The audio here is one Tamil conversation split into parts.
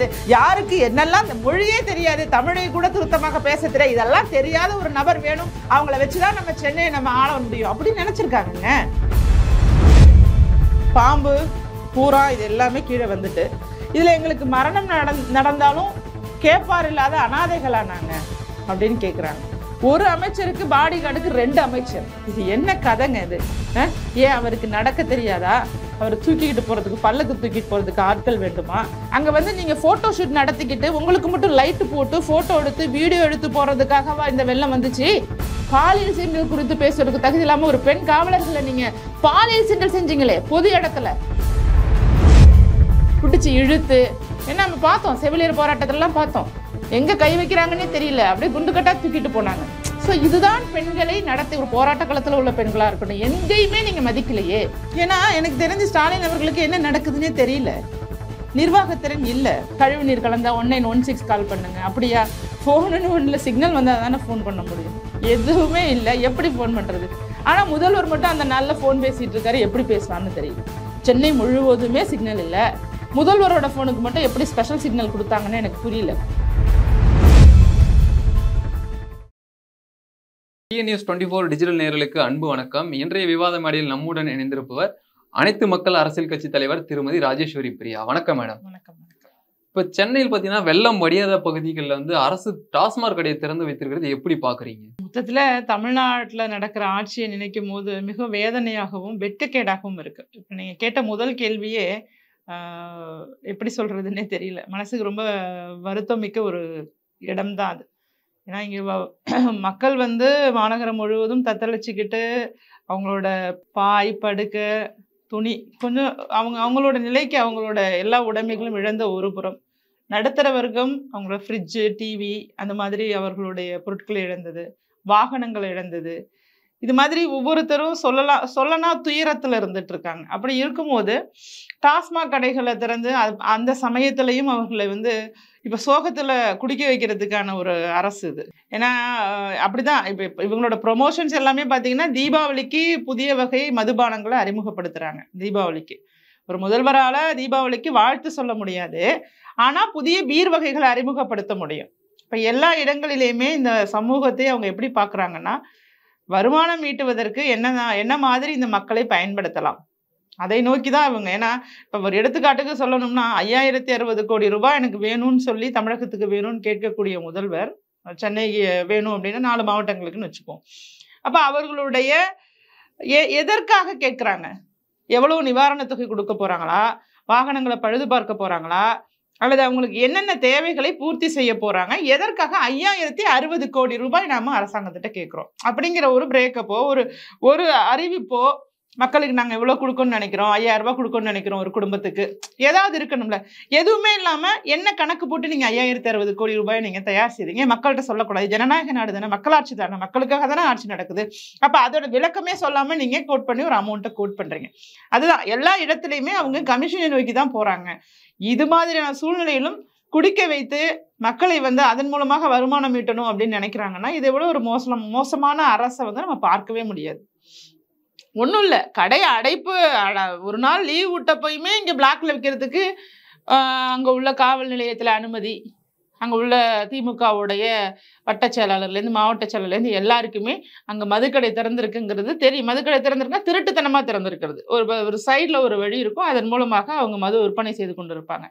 தெரியாது யாருக்கு என்னெல்லாம் இந்த மொழியே தெரியாது தமிழை கூட திருத்தமாக பேச தெரியாது இதெல்லாம் தெரியாத ஒரு நபர் வேணும் அவங்கள வச்சுதான் நம்ம சென்னையை நம்ம ஆள முடியும் அப்படின்னு நினைச்சிருக்காங்க பாம்பு பூரா இது எல்லாமே கீழே வந்துட்டு இதில் எங்களுக்கு மரணம் நடந்தாலும் கேட்பார் இல்லாத அனாதைகளானாங்க அப்படின்னு கேட்குறாங்க ஒரு அமைச்சருக்கு பாடி கார்டுக்கு ரெண்டு அமைச்சர் இது என்ன கதைங்க இது ஏன் அவருக்கு நடக்க தெரியாதா அவர் தூக்கிக்கிட்டு போகிறதுக்கு பல்லக்கு தூக்கிட்டு போகிறதுக்கு ஆட்கள் வேண்டுமா அங்கே வந்து நீங்கள் ஃபோட்டோ ஷூட் நடத்திக்கிட்டு உங்களுக்கு மட்டும் லைட்டு போட்டு ஃபோட்டோ எடுத்து வீடியோ எடுத்து போகிறதுக்காகவா இந்த வெள்ளம் வந்துச்சு பாலியல் சீண்டல் குறித்து பேசுறதுக்கு தகுதி இல்லாமல் ஒரு பெண் காவலர்களை நீங்கள் பாலியல் சீண்டல் செஞ்சீங்களே பொது இடத்துல பிடிச்சி இழுத்து என்ன நம்ம பார்த்தோம் செவிலியர் போராட்டத்திலலாம் பார்த்தோம் எங்கே கை வைக்கிறாங்கன்னே தெரியல அப்படியே குண்டு கட்டா தூக்கிட்டு போனாங்க ஸோ இதுதான் பெண்களை நடத்தி ஒரு போராட்ட களத்தில் உள்ள பெண்களாக இருக்கணும் எங்கேயுமே நீங்கள் மதிக்கலையே ஏன்னா எனக்கு தெரிஞ்சு ஸ்டாலின் அவர்களுக்கு என்ன நடக்குதுன்னே தெரியல நிர்வாகத்திறன் இல்லை கழிவு நீர் கலந்தா one nine one six call பண்ணுங்க அப்படியா ஃபோனுன்னு ஒன்றில் சிக்னல் வந்தால் தானே ஃபோன் பண்ண முடியும் எதுவுமே இல்லை எப்படி ஃபோன் பண்ணுறது ஆனால் முதல்வர் மட்டும் அந்த நாளில் ஃபோன் பேசிகிட்டு இருக்காரு எப்படி பேசுவான்னு தெரியல சென்னை முழுவதுமே சிக்னல் இல்லை முதல்வரோட ஃபோனுக்கு மட்டும் எப்படி ஸ்பெஷல் சிக்னல் கொடுத்தாங்கன்னு எனக்கு புரியல டிஎன்எஸ் டுவெண்ட்டி ஃபோர் டிஜிட்டல் நேரலுக்கு அன்பு வணக்கம் இன்றைய விவாத மேடையில் நம்முடன் இணைந்திருப்பவர் அனைத்து மக்கள் அரசியல் கட்சி தலைவர் திருமதி ராஜேஸ்வரி பிரியா வணக்கம் மேடம் வணக்கம் இப்போ சென்னையில் பார்த்தீங்கன்னா வெள்ளம் வடியாத பகுதிகளில் வந்து அரசு டாஸ்மாக் கடையை திறந்து வைத்திருக்கிறது எப்படி பார்க்குறீங்க மொத்தத்தில் தமிழ்நாட்டில் நடக்கிற ஆட்சியை நினைக்கும் போது மிக வேதனையாகவும் வெட்டுக்கேடாகவும் இருக்கு இப்போ நீங்கள் கேட்ட முதல் கேள்வியே எப்படி சொல்றதுன்னே தெரியல மனசுக்கு ரொம்ப வருத்தம் மிக்க ஒரு இடம்தான் அது ஏன்னா இங்கே மக்கள் வந்து மாநகரம் முழுவதும் தத்தளிச்சுக்கிட்டு அவங்களோட பாய் படுக்கை துணி கொஞ்சம் அவங்க அவங்களோட நிலைக்கு அவங்களோட எல்லா உடைமைகளும் இழந்த ஒரு புறம் நடுத்தர வர்க்கம் அவங்களோட ஃப்ரிட்ஜு டிவி அந்த மாதிரி அவர்களுடைய பொருட்களை இழந்தது வாகனங்கள் இழந்தது இது மாதிரி ஒவ்வொருத்தரும் சொல்லலாம் சொல்லனா துயரத்தில் இருந்துட்டு இருக்காங்க அப்படி இருக்கும்போது டாஸ்மாக் கடைகளை திறந்து அந்த சமயத்திலையும் அவர்களை வந்து இப்போ சோகத்தில் குடிக்க வைக்கிறதுக்கான ஒரு அரசு இது ஏன்னா அப்படிதான் இப்போ இவங்களோட ப்ரொமோஷன்ஸ் எல்லாமே பார்த்தீங்கன்னா தீபாவளிக்கு புதிய வகை மதுபானங்களை அறிமுகப்படுத்துகிறாங்க தீபாவளிக்கு ஒரு முதல்வரால் தீபாவளிக்கு வாழ்த்து சொல்ல முடியாது ஆனால் புதிய பீர் வகைகளை அறிமுகப்படுத்த முடியும் இப்போ எல்லா இடங்களிலையுமே இந்த சமூகத்தை அவங்க எப்படி பார்க்குறாங்கன்னா வருமானம் ஈட்டுவதற்கு என்ன என்ன மாதிரி இந்த மக்களை பயன்படுத்தலாம் அதை நோக்கி தான் அவங்க ஏன்னா இப்போ ஒரு எடுத்துக்காட்டுக்கு சொல்லணும்னா ஐயாயிரத்தி அறுபது கோடி ரூபாய் எனக்கு வேணும்னு சொல்லி தமிழகத்துக்கு வேணும்னு கேட்கக்கூடிய முதல்வர் சென்னைக்கு வேணும் அப்படின்னா நாலு மாவட்டங்களுக்குன்னு வச்சுப்போம் அப்போ அவர்களுடைய எ எதற்காக கேட்குறாங்க எவ்வளோ நிவாரணத் தொகை கொடுக்க போகிறாங்களா வாகனங்களை பழுது பார்க்க போகிறாங்களா அல்லது அவங்களுக்கு என்னென்ன தேவைகளை பூர்த்தி செய்ய போறாங்க எதற்காக ஐயாயிரத்தி அறுபது கோடி ரூபாய் நாம அரசாங்கத்திட்ட கேட்குறோம் அப்படிங்கிற ஒரு பிரேக்கப்போ ஒரு ஒரு அறிவிப்போ மக்களுக்கு நாங்கள் எவ்வளோ கொடுக்கணும்னு நினைக்கிறோம் ஐயாயிரம் ரூபாய் கொடுக்கணும்னு நினைக்கிறோம் ஒரு குடும்பத்துக்கு ஏதாவது இருக்கணும்ல எதுவுமே இல்லாமல் என்ன கணக்கு போட்டு நீங்கள் ஐயாயிரத்தி அறுபது கோடி ரூபாய் நீங்கள் தயார் செய்வீங்க மக்கள்கிட்ட சொல்லக்கூடாது ஜனநாயக நாடு தானே மக்களாட்சி தானே மக்களுக்காக தானே ஆட்சி நடக்குது அப்போ அதோட விளக்கமே சொல்லாமல் நீங்கள் கோட் பண்ணி ஒரு அமௌண்ட்டை கோட் பண்ணுறீங்க அதுதான் எல்லா இடத்துலையுமே அவங்க கமிஷனை நோக்கி தான் போகிறாங்க இது மாதிரியான சூழ்நிலையிலும் குடிக்க வைத்து மக்களை வந்து அதன் மூலமாக வருமானம் ஈட்டணும் அப்படின்னு நினைக்கிறாங்கன்னா இதை விட ஒரு மோசம் மோசமான அரசை வந்து நம்ம பார்க்கவே முடியாது ஒன்றும் இல்லை கடையை அடைப்பு ஒரு நாள் லீவ் விட்டப்பயுமே இங்கே பிளாக்ல வைக்கிறதுக்கு அங்கே உள்ள காவல் நிலையத்தில் அனுமதி அங்கே உள்ள திமுகவுடைய வட்ட செயலாளர்லேருந்து மாவட்ட செயலாளர்லேருந்து எல்லாருக்குமே அங்கே மதுக்கடை திறந்திருக்குங்கிறது தெரியும் மதுக்கடை திறந்திருக்குன்னா திருட்டுத்தனமாக திறந்திருக்கிறது ஒரு ஒரு சைடில் ஒரு வழி இருக்கும் அதன் மூலமாக அவங்க மது விற்பனை செய்து கொண்டு இருப்பாங்க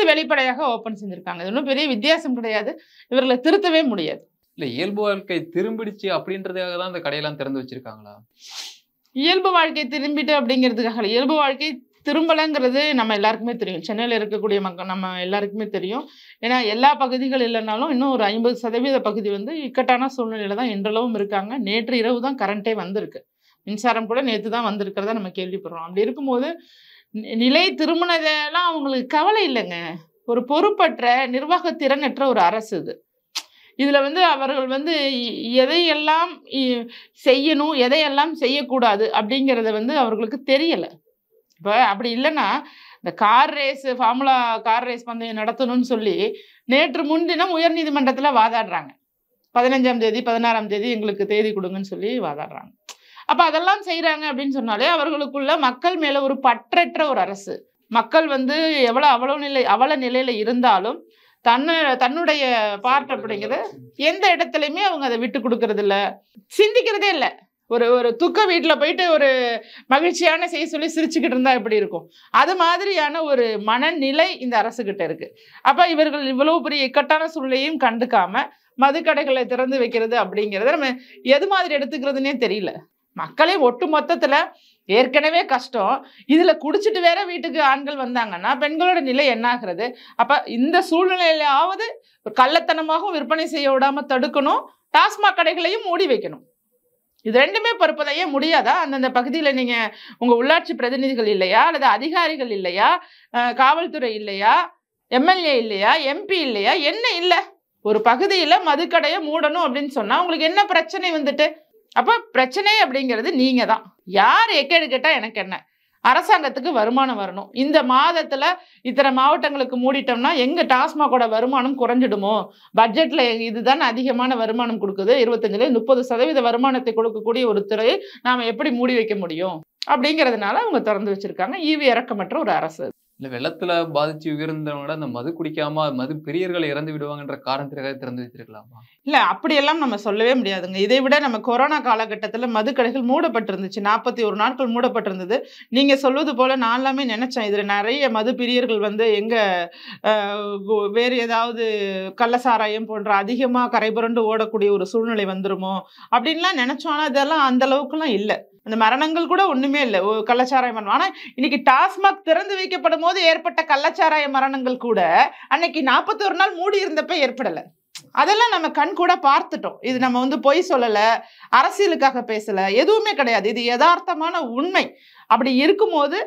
இது வெளிப்படையாக ஓப்பன் செஞ்சுருக்காங்க இது ஒன்றும் பெரிய வித்தியாசம் கிடையாது இவர்களை திருத்தவே முடியாது இல்லை இயல்பு வாழ்க்கை திரும்பிடுச்சு அப்படின்றதுக்காக தான் அந்த கடையெல்லாம் திறந்து வச்சுருக்காங்களா இயல்பு வாழ்க்கை திரும்பிட்டு அப்படிங்கிறதுக்காக இயல்பு வாழ்க்கை திரும்பலைங்கிறது நம்ம எல்லாருக்குமே தெரியும் சென்னையில் இருக்கக்கூடிய மக்கள் நம்ம எல்லாருக்குமே தெரியும் ஏன்னா எல்லா பகுதிகள் இல்லைனாலும் இன்னும் ஒரு ஐம்பது சதவீத பகுதி வந்து இக்கட்டான சூழ்நிலையில் தான் இன்றளவும் இருக்காங்க நேற்று இரவு தான் கரண்ட்டே வந்திருக்கு மின்சாரம் கூட நேற்று தான் வந்திருக்கிறதா நம்ம கேள்விப்படுறோம் அப்படி இருக்கும்போது நிலை திரும்பினதெல்லாம் அவங்களுக்கு கவலை இல்லைங்க ஒரு பொறுப்பற்ற நிர்வாக திறனற்ற ஒரு அரசு இது இதில் வந்து அவர்கள் வந்து எதையெல்லாம் செய்யணும் எதையெல்லாம் செய்யக்கூடாது அப்படிங்கிறத வந்து அவர்களுக்கு தெரியலை இப்போ அப்படி இல்லைன்னா இந்த car race formula car race பந்தயம் நடத்தணும்னு சொல்லி நேற்று முன்தினம் உயர்நீதிமன்றத்தில் வாதாடுறாங்க பதினஞ்சாம் தேதி பதினாறாம் தேதி எங்களுக்கு தேதி கொடுங்கன்னு சொல்லி வாதாடுறாங்க அப்போ அதெல்லாம் செய்கிறாங்க அப்படின்னு சொன்னாலே அவர்களுக்குள்ள மக்கள் மேலே ஒரு பற்றற்ற ஒரு அரசு மக்கள் வந்து எவ்வளோ அவ்வளோ நிலை அவள நிலையில் இருந்தாலும் தன்னு தன்னுடைய பார்ட் அப்படிங்கிறது எந்த இடத்துலையுமே அவங்க அதை விட்டு கொடுக்கறது இல்லை சிந்திக்கிறதே இல்லை ஒரு ஒரு துக்க வீட்டில் போயிட்டு ஒரு மகிழ்ச்சியான செய்ய சொல்லி சிரிச்சுக்கிட்டு இருந்தால் எப்படி இருக்கும் அது மாதிரியான ஒரு மனநிலை இந்த அரசுக்கிட்ட இருக்குது அப்போ இவர்கள் இவ்வளோ பெரிய இக்கட்டான சூழ்நிலையும் கண்டுக்காமல் மதுக்கடைகளை திறந்து வைக்கிறது அப்படிங்கிறத நம்ம எது மாதிரி எடுத்துக்கிறதுனே தெரியல மக்களே ஒட்டு மொத்தத்தில் ஏற்கனவே கஷ்டம் இதில் குடிச்சிட்டு வேற வீட்டுக்கு ஆண்கள் வந்தாங்கன்னா பெண்களோட நிலை என்னாகிறது அப்போ இந்த சூழ்நிலையிலாவது கள்ளத்தனமாகவும் விற்பனை செய்ய விடாமல் தடுக்கணும் டாஸ்மாக் கடைகளையும் மூடி வைக்கணும் இது ரெண்டுமே பொறுப்பதையே முடியாதா அந்தந்த பகுதியில் நீங்கள் உங்கள் உள்ளாட்சி பிரதிநிதிகள் இல்லையா அல்லது அதிகாரிகள் இல்லையா காவல்துறை இல்லையா எம்எல்ஏ இல்லையா எம்பி இல்லையா என்ன இல்லை ஒரு பகுதியில் மதுக்கடையை மூடணும் அப்படின்னு சொன்னால் உங்களுக்கு என்ன பிரச்சனை வந்துட்டு அப்போ பிரச்சனை அப்படிங்கிறது நீங்கள் தான் யார் எக்கேடு கேட்டால் எனக்கு என்ன அரசாங்கத்துக்கு வருமானம் வரணும் இந்த மாதத்தில் இத்தனை மாவட்டங்களுக்கு மூடிட்டோம்னா எங்கள் டாஸ்மாகோட வருமானம் குறைஞ்சிடுமோ பட்ஜெட்டில் இதுதான் அதிகமான வருமானம் கொடுக்குது இருபத்தஞ்சுல முப்பது சதவீத வருமானத்தை கொடுக்கக்கூடிய ஒரு துறையை நாம் எப்படி மூடி வைக்க முடியும் அப்படிங்கிறதுனால அவங்க திறந்து வச்சுருக்காங்க ஈவி இறக்கமற்ற ஒரு அரசு இல்லை வெள்ளத்தில் பாதித்து உயர்ந்தவங்கள அந்த மது குடிக்காம மது பெரியர்களை இறந்து விடுவாங்கன்ற காரணத்திற்காக திறந்து வைத்திருக்கலாமா இல்லை அப்படியெல்லாம் நம்ம சொல்லவே முடியாதுங்க இதை விட நம்ம கொரோனா காலகட்டத்தில் மது கடைகள் மூடப்பட்டிருந்துச்சு நாற்பத்தி ஒரு நாட்கள் மூடப்பட்டிருந்தது நீங்கள் சொல்வது போல் நான் எல்லாமே நினச்சேன் இதில் நிறைய மது பிரியர்கள் வந்து எங்கே வேறு ஏதாவது கள்ளசாராயம் போன்ற அதிகமாக கரைபுரண்டு ஓடக்கூடிய ஒரு சூழ்நிலை வந்துருமோ அப்படின்லாம் நினச்சோம் ஆனால் இதெல்லாம் அந்த அளவுக்குலாம் இல்லை அந்த மரணங்கள் கூட ஒண்ணுமே இல்லை கள்ளச்சாராய மரணம் ஆனா இன்னைக்கு டாஸ்மாக் திறந்து வைக்கப்படும் போது ஏற்பட்ட கள்ளச்சாராய மரணங்கள் கூட அன்னைக்கு ஒரு நாள் மூடி இருந்தப்ப ஏற்படலை அதெல்லாம் நம்ம கண் கூட பார்த்துட்டோம் இது நம்ம வந்து பொய் சொல்லலை அரசியலுக்காக பேசலை எதுவுமே கிடையாது இது யதார்த்தமான உண்மை அப்படி இருக்கும்போது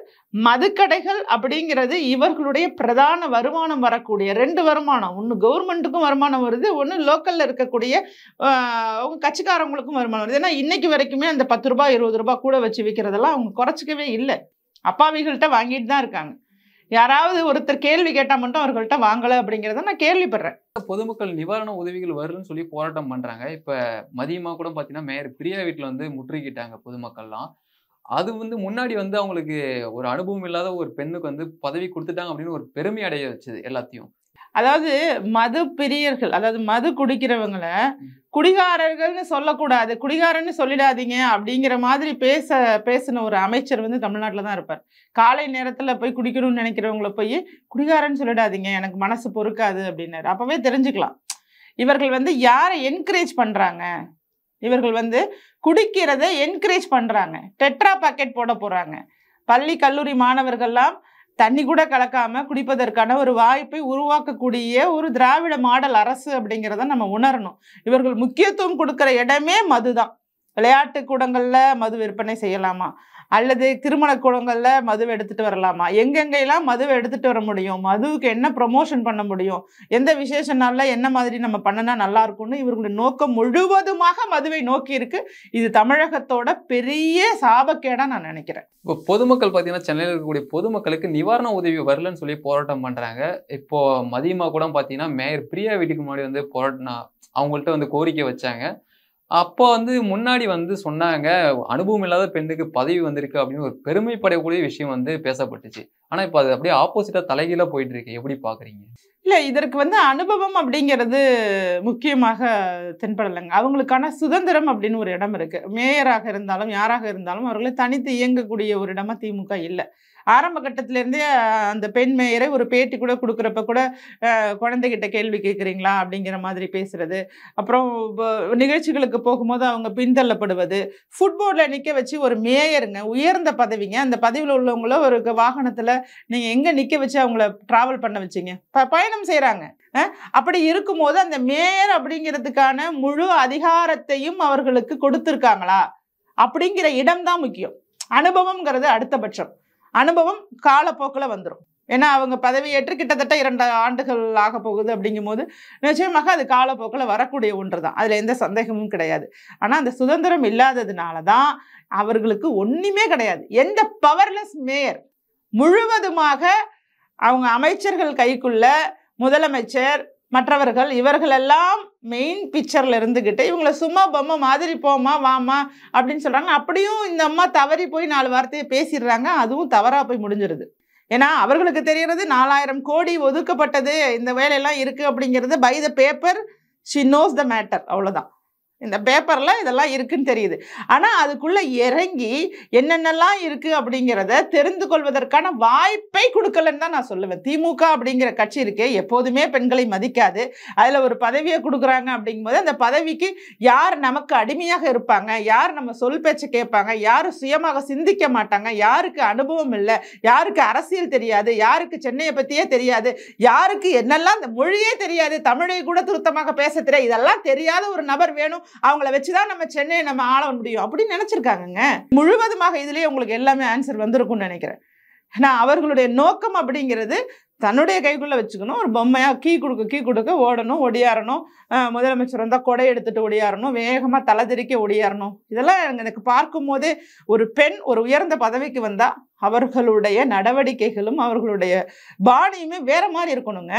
மதுக்கடைகள் அப்படிங்கிறது இவர்களுடைய பிரதான வருமானம் வரக்கூடிய ரெண்டு வருமானம் ஒன்று கவர்மெண்ட்டுக்கும் வருமானம் வருது ஒன்று லோக்கலில் இருக்கக்கூடிய கட்சிக்காரவங்களுக்கும் வருமானம் வருது ஏன்னா இன்னைக்கு வரைக்குமே அந்த பத்து ரூபாய் இருபது ரூபாய் கூட வச்சு விற்கிறதெல்லாம் அவங்க குறைச்சிக்கவே இல்லை அப்பாவிகள்கிட்ட வாங்கிட்டு தான் இருக்காங்க யாராவது ஒருத்தர் கேள்வி கேட்டால் மட்டும் அவர்கள்ட்ட வாங்கலை அப்படிங்கிறத நான் கேள்விப்படுறேன் பொதுமக்கள் நிவாரண உதவிகள் வருன்னு சொல்லி போராட்டம் பண்ணுறாங்க இப்போ மதியமாக கூட பார்த்தீங்கன்னா மேயர் பிரியா வீட்டில் வந்து முற்றுகிட்டாங்க பொதுமக்கள்லாம் அது வந்து முன்னாடி வந்து அவங்களுக்கு ஒரு அனுபவம் இல்லாத ஒரு பெண்ணுக்கு வந்து பதவி கொடுத்துட்டாங்க அப்படின்னு ஒரு பெருமை அடைய வச்சது எல்லாத்தையும் அதாவது மது பிரியர்கள் அதாவது மது குடிக்கிறவங்களை குடிகாரர்கள்னு சொல்லக்கூடாது குடிகாரன்னு சொல்லிடாதீங்க அப்படிங்கிற மாதிரி பேச பேசின ஒரு அமைச்சர் வந்து தமிழ்நாட்டில் தான் இருப்பார் காலை நேரத்தில் போய் குடிக்கணும்னு நினைக்கிறவங்கள போய் குடிகாரன்னு சொல்லிடாதீங்க எனக்கு மனசு பொறுக்காது அப்படின்னாரு அப்போவே தெரிஞ்சுக்கலாம் இவர்கள் வந்து யாரை என்கரேஜ் பண்ணுறாங்க இவர்கள் வந்து குடிக்கிறதை என்கரேஜ் பண்ணுறாங்க டெட்ரா பாக்கெட் போட போகிறாங்க பள்ளி கல்லூரி மாணவர்கள்லாம் தண்ணி கூட கலக்காம குடிப்பதற்கான ஒரு வாய்ப்பை உருவாக்கக்கூடிய ஒரு திராவிட மாடல் அரசு அப்படிங்கிறத நம்ம உணரணும் இவர்கள் முக்கியத்துவம் கொடுக்கிற இடமே மதுதான் விளையாட்டு கூடங்களில் மது விற்பனை செய்யலாமா அல்லது திருமண குளங்களில் மதுவை எடுத்துகிட்டு வரலாமா எங்கெங்கெல்லாம் மதுவை எடுத்துகிட்டு வர முடியும் மதுவுக்கு என்ன ப்ரொமோஷன் பண்ண முடியும் எந்த விசேஷ நாளில் என்ன மாதிரி நம்ம பண்ணினா நல்லாயிருக்கும்னு இவர்களுடைய நோக்கம் முழுவதுமாக மதுவை நோக்கி இருக்கு இது தமிழகத்தோட பெரிய சாபக்கேடாக நான் நினைக்கிறேன் இப்போ பொதுமக்கள் பார்த்தீங்கன்னா சென்னையில் இருக்கக்கூடிய பொதுமக்களுக்கு நிவாரண உதவி வரலன்னு சொல்லி போராட்டம் பண்ணுறாங்க இப்போது மதியமாக கூட பார்த்தீங்கன்னா மேயர் பிரியா வீட்டுக்கு முன்னாடி வந்து போராட்டினா அவங்கள்ட்ட வந்து கோரிக்கை வச்சாங்க அப்போ வந்து முன்னாடி வந்து சொன்னாங்க அனுபவம் இல்லாத பெண்ணுக்கு பதவி வந்திருக்கு அப்படின்னு ஒரு பெருமைப்படக்கூடிய விஷயம் வந்து பேசப்பட்டுச்சு ஆனா இப்போ அது அப்படியே ஆப்போசிட்டா தலைகீழாக போயிட்டு இருக்கு எப்படி பாக்குறீங்க இல்லை இதற்கு வந்து அனுபவம் அப்படிங்கிறது முக்கியமாக தென்படலைங்க அவங்களுக்கான சுதந்திரம் அப்படின்னு ஒரு இடம் இருக்குது மேயராக இருந்தாலும் யாராக இருந்தாலும் அவர்களை தனித்து இயங்கக்கூடிய ஒரு இடமா திமுக இல்லை ஆரம்ப கட்டத்திலேருந்தே அந்த பெண் மேயரை ஒரு பேட்டி கூட கொடுக்குறப்ப கூட குழந்தைகிட்ட கேள்வி கேட்குறீங்களா அப்படிங்கிற மாதிரி பேசுறது அப்புறம் நிகழ்ச்சிகளுக்கு போகும்போது அவங்க பின்தள்ளப்படுவது ஃபுட்போர்டில் நிற்க வச்சு ஒரு மேயருங்க உயர்ந்த பதவிங்க அந்த பதவியில் உள்ளவங்கள ஒரு வாகனத்தில் நீங்கள் எங்கே நிற்க வச்சு அவங்கள ட்ராவல் பண்ண வச்சிங்க ப பயணம் செய்கிறாங்க அப்படி இருக்கும்போது அந்த மேயர் அப்படிங்கிறதுக்கான முழு அதிகாரத்தையும் அவர்களுக்கு கொடுத்துருக்காங்களா அப்படிங்கிற இடம் தான் முக்கியம் அனுபவம்ங்கிறது அடுத்தபட்சம் அனுபவம் காலப்போக்கில் வந்துடும் ஏன்னா அவங்க பதவியேற்று கிட்டத்தட்ட இரண்டு ஆண்டுகள் ஆக போகுது அப்படிங்கும் போது நிச்சயமாக அது காலப்போக்கில் வரக்கூடிய ஒன்று தான் அதில் எந்த சந்தேகமும் கிடையாது ஆனால் அந்த சுதந்திரம் இல்லாததுனால தான் அவர்களுக்கு ஒன்றுமே கிடையாது எந்த பவர்லெஸ் மேயர் முழுவதுமாக அவங்க அமைச்சர்கள் கைக்குள்ள முதலமைச்சர் மற்றவர்கள் இவர்களெல்லாம் மெயின் பிக்சரில் இருந்துக்கிட்டு இவங்கள சும்மா பொம்மை மாதிரி போமா வாமா அப்படின்னு சொல்கிறாங்க அப்படியும் இந்த அம்மா தவறி போய் நாலு வார்த்தையை பேசிடுறாங்க அதுவும் தவறாக போய் முடிஞ்சிருது ஏன்னா அவர்களுக்கு தெரியறது நாலாயிரம் கோடி ஒதுக்கப்பட்டது இந்த வேலையெல்லாம் இருக்குது அப்படிங்கிறது by the paper she knows the matter அவ்வளோதான் இந்த பேப்பரில் இதெல்லாம் இருக்குன்னு தெரியுது ஆனால் அதுக்குள்ளே இறங்கி என்னென்னலாம் இருக்குது அப்படிங்கிறத தெரிந்து கொள்வதற்கான வாய்ப்பை கொடுக்கலன்னு தான் நான் சொல்லுவேன் திமுக அப்படிங்கிற கட்சி இருக்கே எப்போதுமே பெண்களை மதிக்காது அதில் ஒரு பதவியை கொடுக்குறாங்க அப்படிங்கும்போது அந்த பதவிக்கு யார் நமக்கு அடிமையாக இருப்பாங்க யார் நம்ம சொல் பேச்சு கேட்பாங்க யாரும் சுயமாக சிந்திக்க மாட்டாங்க யாருக்கு அனுபவம் இல்லை யாருக்கு அரசியல் தெரியாது யாருக்கு சென்னையை பற்றியே தெரியாது யாருக்கு என்னெல்லாம் அந்த மொழியே தெரியாது தமிழை கூட திருத்தமாக பேச தெரியாது இதெல்லாம் தெரியாத ஒரு நபர் வேணும் அவங்கள வச்சுதான் நம்ம சென்னையை நம்ம ஆள முடியும் அப்படின்னு நினைச்சிருக்காங்கங்க முழுவதுமாக இதுலயே உங்களுக்கு எல்லாமே ஆன்சர் வந்திருக்கும்னு நினைக்கிறேன் நான் அவர்களுடைய நோக்கம் அப்படிங்கிறது தன்னுடைய கைக்குள்ளே வச்சுக்கணும் ஒரு பொம்மையாக கீ கொடுக்க கீ கொடுக்க ஓடணும் ஒடியாரணும் முதலமைச்சர் வந்தால் கொடை எடுத்துட்டு ஒடியாரணும் வேகமாக தலை தெரிக்க ஒடியாரணும் இதெல்லாம் எனக்கு போதே ஒரு பெண் ஒரு உயர்ந்த பதவிக்கு வந்தால் அவர்களுடைய நடவடிக்கைகளும் அவர்களுடைய பாணியுமே வேறு மாதிரி இருக்கணுங்க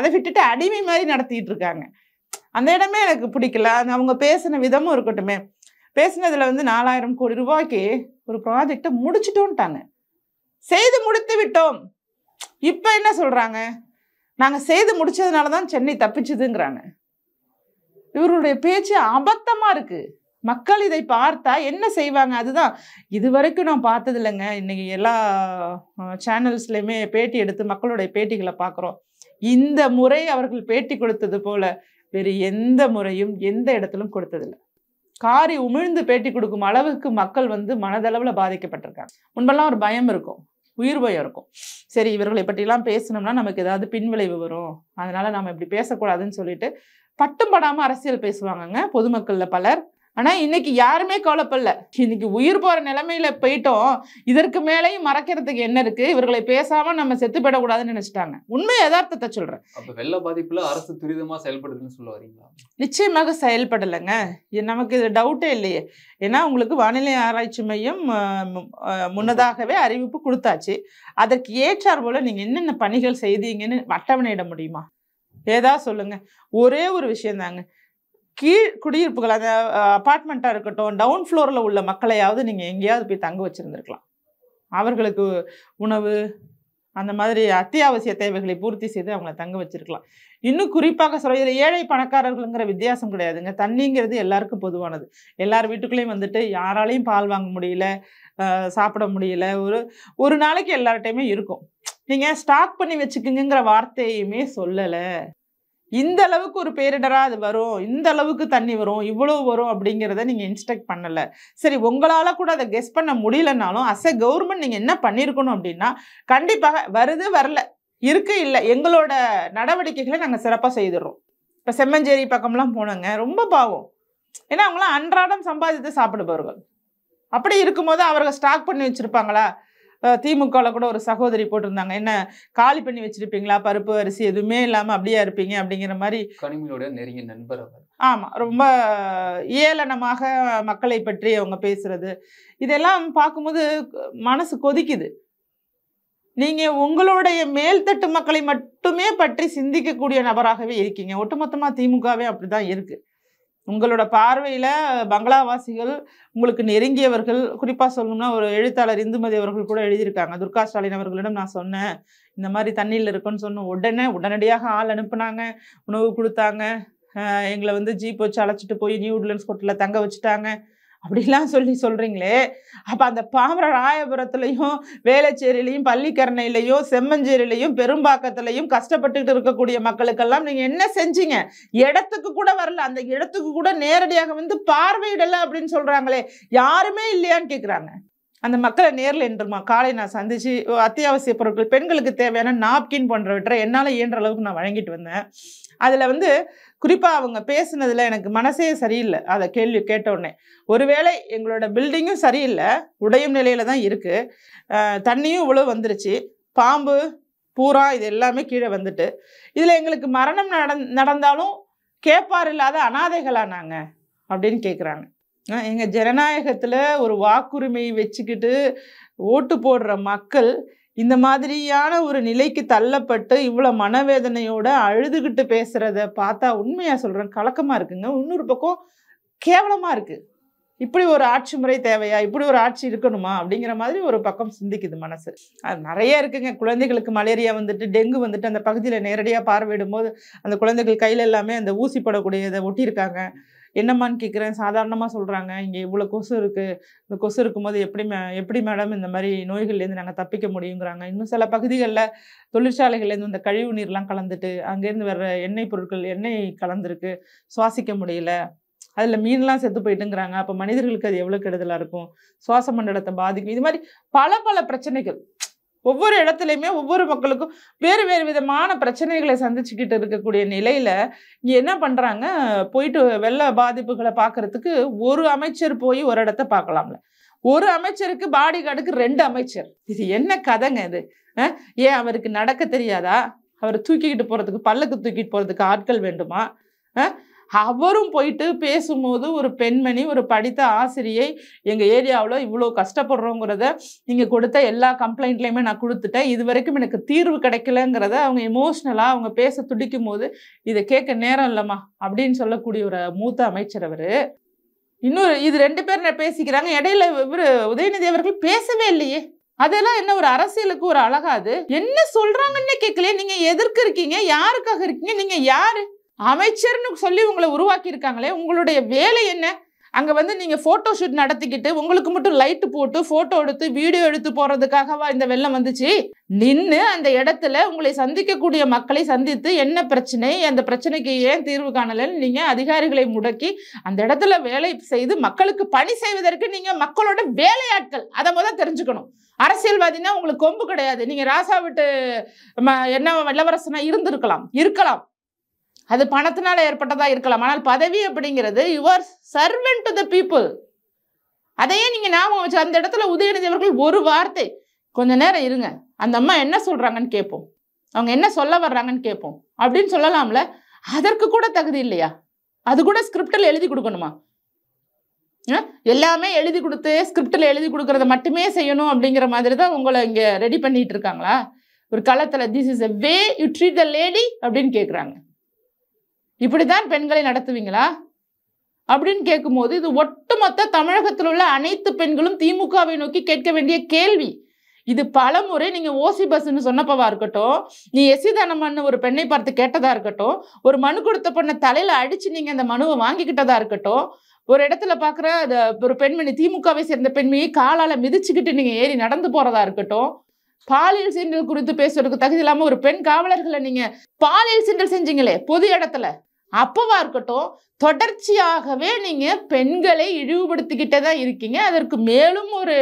அதை விட்டுட்டு அடிமை மாதிரி நடத்திட்டு இருக்காங்க அந்த இடமே எனக்கு பிடிக்கல அந்த அவங்க பேசின விதமும் இருக்கட்டுமே பேசினதில் வந்து நாலாயிரம் கோடி ரூபாய்க்கு ஒரு ப்ராஜெக்டை முடிச்சிட்டோன்ட்டாங்க செய்து முடித்து விட்டோம் இப்போ என்ன சொல்கிறாங்க நாங்கள் செய்து முடித்ததுனால தான் சென்னை தப்பிச்சுதுங்கிறாங்க இவருடைய பேச்சு அபத்தமாக இருக்குது மக்கள் இதை பார்த்தா என்ன செய்வாங்க அதுதான் இது வரைக்கும் நான் பார்த்தது இல்லைங்க இன்றைக்கி எல்லா சேனல்ஸ்லையுமே பேட்டி எடுத்து மக்களுடைய பேட்டிகளை பார்க்குறோம் இந்த முறை அவர்கள் பேட்டி கொடுத்தது போல வேறு எந்த முறையும் எந்த இடத்திலும் கொடுத்ததில்லை காரி உமிழ்ந்து பேட்டி கொடுக்கும் அளவுக்கு மக்கள் வந்து மனதளவில் பாதிக்கப்பட்டிருக்காங்க முன்பெல்லாம் ஒரு பயம் இருக்கும் உயிர் பயம் இருக்கும் சரி இவர்களை பற்றிலாம் பேசணும்னா நமக்கு ஏதாவது பின்விளைவு வரும் அதனால நம்ம இப்படி பேசக்கூடாதுன்னு சொல்லிட்டு பட்டும் படாமல் அரசியல் பேசுவாங்கங்க பொதுமக்களில் பலர் ஆனால் இன்னைக்கு யாருமே கவலைப்படல இன்னைக்கு உயிர் போகிற நிலைமையில போயிட்டோம் இதற்கு மேலேயும் மறக்கிறதுக்கு என்ன இருக்கு இவர்களை பேசாம நம்ம செத்து போயிடக்கூடாதுன்னு நினைச்சிட்டாங்க உண்மை யதார்த்தத்தை சொல்றேன் அப்போ வெள்ள பாதிப்புல அரசு துரிதமா செயல்படுதுன்னு சொல்ல வரீங்களா நிச்சயமாக செயல்படலைங்க நமக்கு இது டவுட்டே இல்லையே ஏன்னா உங்களுக்கு வானிலை ஆராய்ச்சி மையம் முன்னதாகவே அறிவிப்பு கொடுத்தாச்சு அதற்கு ஏற்றார் போல நீங்கள் என்னென்ன பணிகள் செய்தீங்கன்னு அட்டவணையிட முடியுமா ஏதா சொல்லுங்க ஒரே ஒரு தாங்க கீழ் குடியிருப்புகள் அந்த அப்பார்ட்மெண்ட்டாக இருக்கட்டும் டவுன் ஃப்ளோரில் உள்ள மக்களையாவது நீங்கள் எங்கேயாவது போய் தங்க வச்சுருந்துருக்கலாம் அவர்களுக்கு உணவு அந்த மாதிரி அத்தியாவசிய தேவைகளை பூர்த்தி செய்து அவங்கள தங்க வச்சுருக்கலாம் இன்னும் குறிப்பாக சொல்ல இதில் ஏழை பணக்காரர்களுங்கிற வித்தியாசம் கிடையாதுங்க தண்ணிங்கிறது எல்லாருக்கும் பொதுவானது எல்லார் வீட்டுக்குள்ளேயும் வந்துட்டு யாராலையும் பால் வாங்க முடியல சாப்பிட முடியல ஒரு ஒரு நாளைக்கு எல்லார்டையுமே இருக்கும் நீங்கள் ஸ்டாக் பண்ணி வச்சுக்குங்கிற வார்த்தையுமே சொல்லலை இந்த அளவுக்கு ஒரு பேரிடராக அது வரும் இந்த அளவுக்கு தண்ணி வரும் இவ்வளோ வரும் அப்படிங்கிறத நீங்கள் இன்ஸ்ட்ரக்ட் பண்ணலை சரி உங்களால் கூட அதை கெஸ் பண்ண முடியலனாலும் அஸ் எ கவர்மெண்ட் நீங்கள் என்ன பண்ணியிருக்கணும் அப்படின்னா கண்டிப்பாக வருது வரல இருக்கு இல்லை எங்களோட நடவடிக்கைகளை நாங்கள் சிறப்பாக செய்துடுறோம் இப்போ செம்மஞ்சேரி பக்கம்லாம் போனோங்க ரொம்ப பாவம் ஏன்னா அவங்களாம் அன்றாடம் சம்பாதித்து சாப்பிடுபவர்கள் அப்படி இருக்கும்போது அவர்கள் ஸ்டாக் பண்ணி வச்சுருப்பாங்களா திமுகவில் கூட ஒரு சகோதரி போட்டிருந்தாங்க என்ன காலி பண்ணி வச்சிருப்பீங்களா பருப்பு அரிசி எதுவுமே இல்லாமல் அப்படியே இருப்பீங்க அப்படிங்கிற மாதிரி கனிமொழியோட நெருங்கிய நண்பர் அவர் ஆமாம் ரொம்ப ஏளனமாக மக்களை பற்றி அவங்க பேசுறது இதெல்லாம் பார்க்கும்போது மனசு கொதிக்குது நீங்கள் உங்களுடைய மேல்தட்டு மக்களை மட்டுமே பற்றி சிந்திக்கக்கூடிய நபராகவே இருக்கீங்க ஒட்டுமொத்தமாக திமுகவே அப்படி தான் இருக்குது உங்களோட பார்வையில் பங்களாவாசிகள் உங்களுக்கு நெருங்கியவர்கள் குறிப்பாக சொல்லணும்னா ஒரு எழுத்தாளர் இந்துமதி அவர்கள் கூட எழுதியிருக்காங்க துர்கா ஸ்டாலின் அவர்களிடம் நான் சொன்னேன் இந்த மாதிரி தண்ணியில் இருக்குன்னு சொன்ன உடனே உடனடியாக ஆள் அனுப்புனாங்க உணவு கொடுத்தாங்க எங்களை வந்து ஜீப் வச்சு அழைச்சிட்டு போய் நியூ உட்லண்ட்ஸ் ஹோட்டலில் தங்க வச்சுட்டாங்க அப்படிலாம் சொல்லி சொல்கிறீங்களே அப்போ அந்த பாமர ராயபுரத்துலேயும் வேளச்சேரியிலையும் பள்ளிக்கரணையிலையும் செம்மஞ்சேரியிலையும் பெரும்பாக்கத்துலையும் கஷ்டப்பட்டுக்கிட்டு இருக்கக்கூடிய மக்களுக்கெல்லாம் நீங்கள் என்ன செஞ்சீங்க இடத்துக்கு கூட வரல அந்த இடத்துக்கு கூட நேரடியாக வந்து பார்வையிடலை அப்படின்னு சொல்கிறாங்களே யாருமே இல்லையான்னு கேட்குறாங்க அந்த மக்களை நேரில் என்றுமா காலை நான் சந்தித்து அத்தியாவசிய பொருட்கள் பெண்களுக்கு தேவையான நாப்கின் போன்றவற்றை என்னால் இயன்ற அளவுக்கு நான் வழங்கிட்டு வந்தேன் அதில் வந்து குறிப்பாக அவங்க பேசுனதில் எனக்கு மனசே சரியில்லை அதை கேள்வி கேட்டோடனே ஒருவேளை எங்களோட பில்டிங்கும் சரியில்லை உடையும் நிலையில் தான் இருக்குது தண்ணியும் இவ்வளோ வந்துருச்சு பாம்பு பூரா இது எல்லாமே கீழே வந்துட்டு இதில் எங்களுக்கு மரணம் நடந்தாலும் கேட்பார் இல்லாத அனாதைகளானாங்க நாங்கள் அப்படின்னு கேட்குறாங்க எங்கள் ஜனநாயகத்தில் ஒரு வாக்குரிமையை வச்சுக்கிட்டு ஓட்டு போடுற மக்கள் இந்த மாதிரியான ஒரு நிலைக்கு தள்ளப்பட்டு இவ்வளோ மனவேதனையோட அழுதுகிட்டு பேசுகிறத பார்த்தா உண்மையாக சொல்கிறேன் கலக்கமாக இருக்குங்க இன்னொரு பக்கம் கேவலமாக இருக்குது இப்படி ஒரு ஆட்சி முறை தேவையா இப்படி ஒரு ஆட்சி இருக்கணுமா அப்படிங்கிற மாதிரி ஒரு பக்கம் சிந்திக்குது மனசு அது நிறைய இருக்குங்க குழந்தைகளுக்கு மலேரியா வந்துட்டு டெங்கு வந்துட்டு அந்த பகுதியில் நேரடியாக பார்வையிடும் போது அந்த குழந்தைகள் கையில் எல்லாமே அந்த ஊசி படக்கூடியதை ஒட்டியிருக்காங்க என்னம்மான்னு கேட்குறேன் சாதாரணமாக சொல்கிறாங்க இங்கே இவ்வளோ கொசு இருக்குது இந்த கொசு இருக்கும்போது எப்படி மே எப்படி மேடம் இந்த மாதிரி நோய்கள்லேருந்து நாங்கள் தப்பிக்க முடியுங்கிறாங்க இன்னும் சில பகுதிகளில் தொழிற்சாலைகள்லேருந்து இந்த கழிவு நீர்லாம் கலந்துட்டு அங்கேருந்து வர்ற எண்ணெய் பொருட்கள் எண்ணெய் கலந்துருக்கு சுவாசிக்க முடியல அதில் மீன்லாம் செத்து போயிட்டுங்கிறாங்க அப்போ மனிதர்களுக்கு அது எவ்வளோ கெடுதலாக இருக்கும் சுவாச மண்டலத்தை பாதிக்கும் இது மாதிரி பல பல பிரச்சனைகள் ஒவ்வொரு இடத்துலையுமே ஒவ்வொரு மக்களுக்கும் வேறு வேறு விதமான பிரச்சனைகளை சந்திச்சுக்கிட்டு இருக்கக்கூடிய நிலையில் இங்கே என்ன பண்ணுறாங்க போயிட்டு வெள்ள பாதிப்புகளை பார்க்குறதுக்கு ஒரு அமைச்சர் போய் ஒரு இடத்த பார்க்கலாம்ல ஒரு அமைச்சருக்கு பாடி கார்டுக்கு ரெண்டு அமைச்சர் இது என்ன கதைங்க இது ஏன் அவருக்கு நடக்க தெரியாதா அவர் தூக்கிக்கிட்டு போகிறதுக்கு பல்லுக்கு தூக்கிட்டு போகிறதுக்கு ஆட்கள் வேண்டுமா அவரும் போயிட்டு பேசும்போது ஒரு பெண்மணி ஒரு படித்த ஆசிரியை எங்கள் ஏரியாவில் இவ்வளோ கஷ்டப்படுறோங்கிறத நீங்கள் கொடுத்த எல்லா கம்ப்ளைண்ட்லேயுமே நான் கொடுத்துட்டேன் இது வரைக்கும் எனக்கு தீர்வு கிடைக்கலங்கிறத அவங்க எமோஷ்னலாக அவங்க பேச துடிக்கும் போது இதை கேட்க நேரம் இல்லைம்மா அப்படின்னு சொல்லக்கூடிய ஒரு மூத்த அமைச்சர் அவர் இன்னொரு இது ரெண்டு பேர் பேசிக்கிறாங்க இடையில இவர் உதயநிதி அவர்கள் பேசவே இல்லையே அதெல்லாம் என்ன ஒரு அரசியலுக்கு ஒரு அழகாது என்ன சொல்றாங்கன்னு கேட்கலையே நீங்க எதற்கு இருக்கீங்க யாருக்காக இருக்கீங்க நீங்க யாரு அமைச்சர்னு சொல்லி உங்களை உருவாக்கி இருக்காங்களே உங்களுடைய வேலை என்ன அங்கே வந்து நீங்கள் ஃபோட்டோ ஷூட் நடத்திக்கிட்டு உங்களுக்கு மட்டும் லைட்டு போட்டு ஃபோட்டோ எடுத்து வீடியோ எடுத்து போகிறதுக்காகவா இந்த வெள்ளம் வந்துச்சு நின்று அந்த இடத்துல உங்களை சந்திக்கக்கூடிய மக்களை சந்தித்து என்ன பிரச்சனை அந்த பிரச்சனைக்கு ஏன் தீர்வு காணலன்னு நீங்கள் அதிகாரிகளை முடக்கி அந்த இடத்துல வேலை செய்து மக்களுக்கு பணி செய்வதற்கு நீங்கள் மக்களோட வேலையாட்கள் அதை முதல் தெரிஞ்சுக்கணும் அரசியல்வாதினா உங்களுக்கு கொம்பு கிடையாது நீங்கள் ராசா விட்டு என்ன வல்லவரசனா இருந்திருக்கலாம் இருக்கலாம் அது பணத்தினால் ஏற்பட்டதாக இருக்கலாம் ஆனால் பதவி அப்படிங்கிறது your servant to the people அதையே நீங்கள் ஞாபகம் வச்சு அந்த இடத்துல உதயநிதியவர்கள் ஒரு வார்த்தை கொஞ்ச நேரம் இருங்க அந்த அம்மா என்ன சொல்கிறாங்கன்னு கேட்போம் அவங்க என்ன சொல்ல வர்றாங்கன்னு கேட்போம் அப்படின்னு சொல்லலாம்ல அதற்கு கூட தகுதி இல்லையா அது கூட ஸ்கிரிப்டில் எழுதி கொடுக்கணுமா எல்லாமே எழுதி கொடுத்து ஸ்கிரிப்டில் எழுதி கொடுக்கறத மட்டுமே செய்யணும் அப்படிங்கிற மாதிரி தான் உங்களை இங்கே ரெடி பண்ணிட்டு இருக்காங்களா ஒரு களத்தில் this is a way you treat the lady அப்படின்னு கேட்குறாங்க இப்படிதான் பெண்களை நடத்துவீங்களா அப்படின்னு கேட்கும்போது இது ஒட்டுமொத்த தமிழகத்தில் உள்ள அனைத்து பெண்களும் திமுகவை நோக்கி கேட்க வேண்டிய கேள்வி இது பல முறை நீங்கள் ஓசி பஸ்ன்னு சொன்னப்பவா இருக்கட்டும் நீ எஸ்சி ஒரு பெண்ணை பார்த்து கேட்டதாக இருக்கட்டும் ஒரு மனு கொடுத்த பொண்ணை தலையில் அடித்து நீங்கள் அந்த மனுவை வாங்கிக்கிட்டதாக இருக்கட்டும் ஒரு இடத்துல பார்க்குற ஒரு பெண்மணி திமுகவை சேர்ந்த பெண்மையை காலால் மிதிச்சுக்கிட்டு நீங்கள் ஏறி நடந்து போகிறதா இருக்கட்டும் பாலியல் சீண்டல் குறித்து பேசுறதுக்கு தகுதி இல்லாமல் ஒரு பெண் காவலர்களை நீங்கள் பாலியல் சீண்டல் செஞ்சீங்களே பொது இடத்துல அப்போவா இருக்கட்டும் தொடர்ச்சியாகவே நீங்கள் பெண்களை இழிவுபடுத்திக்கிட்டே தான் இருக்கீங்க அதற்கு மேலும் ஒரு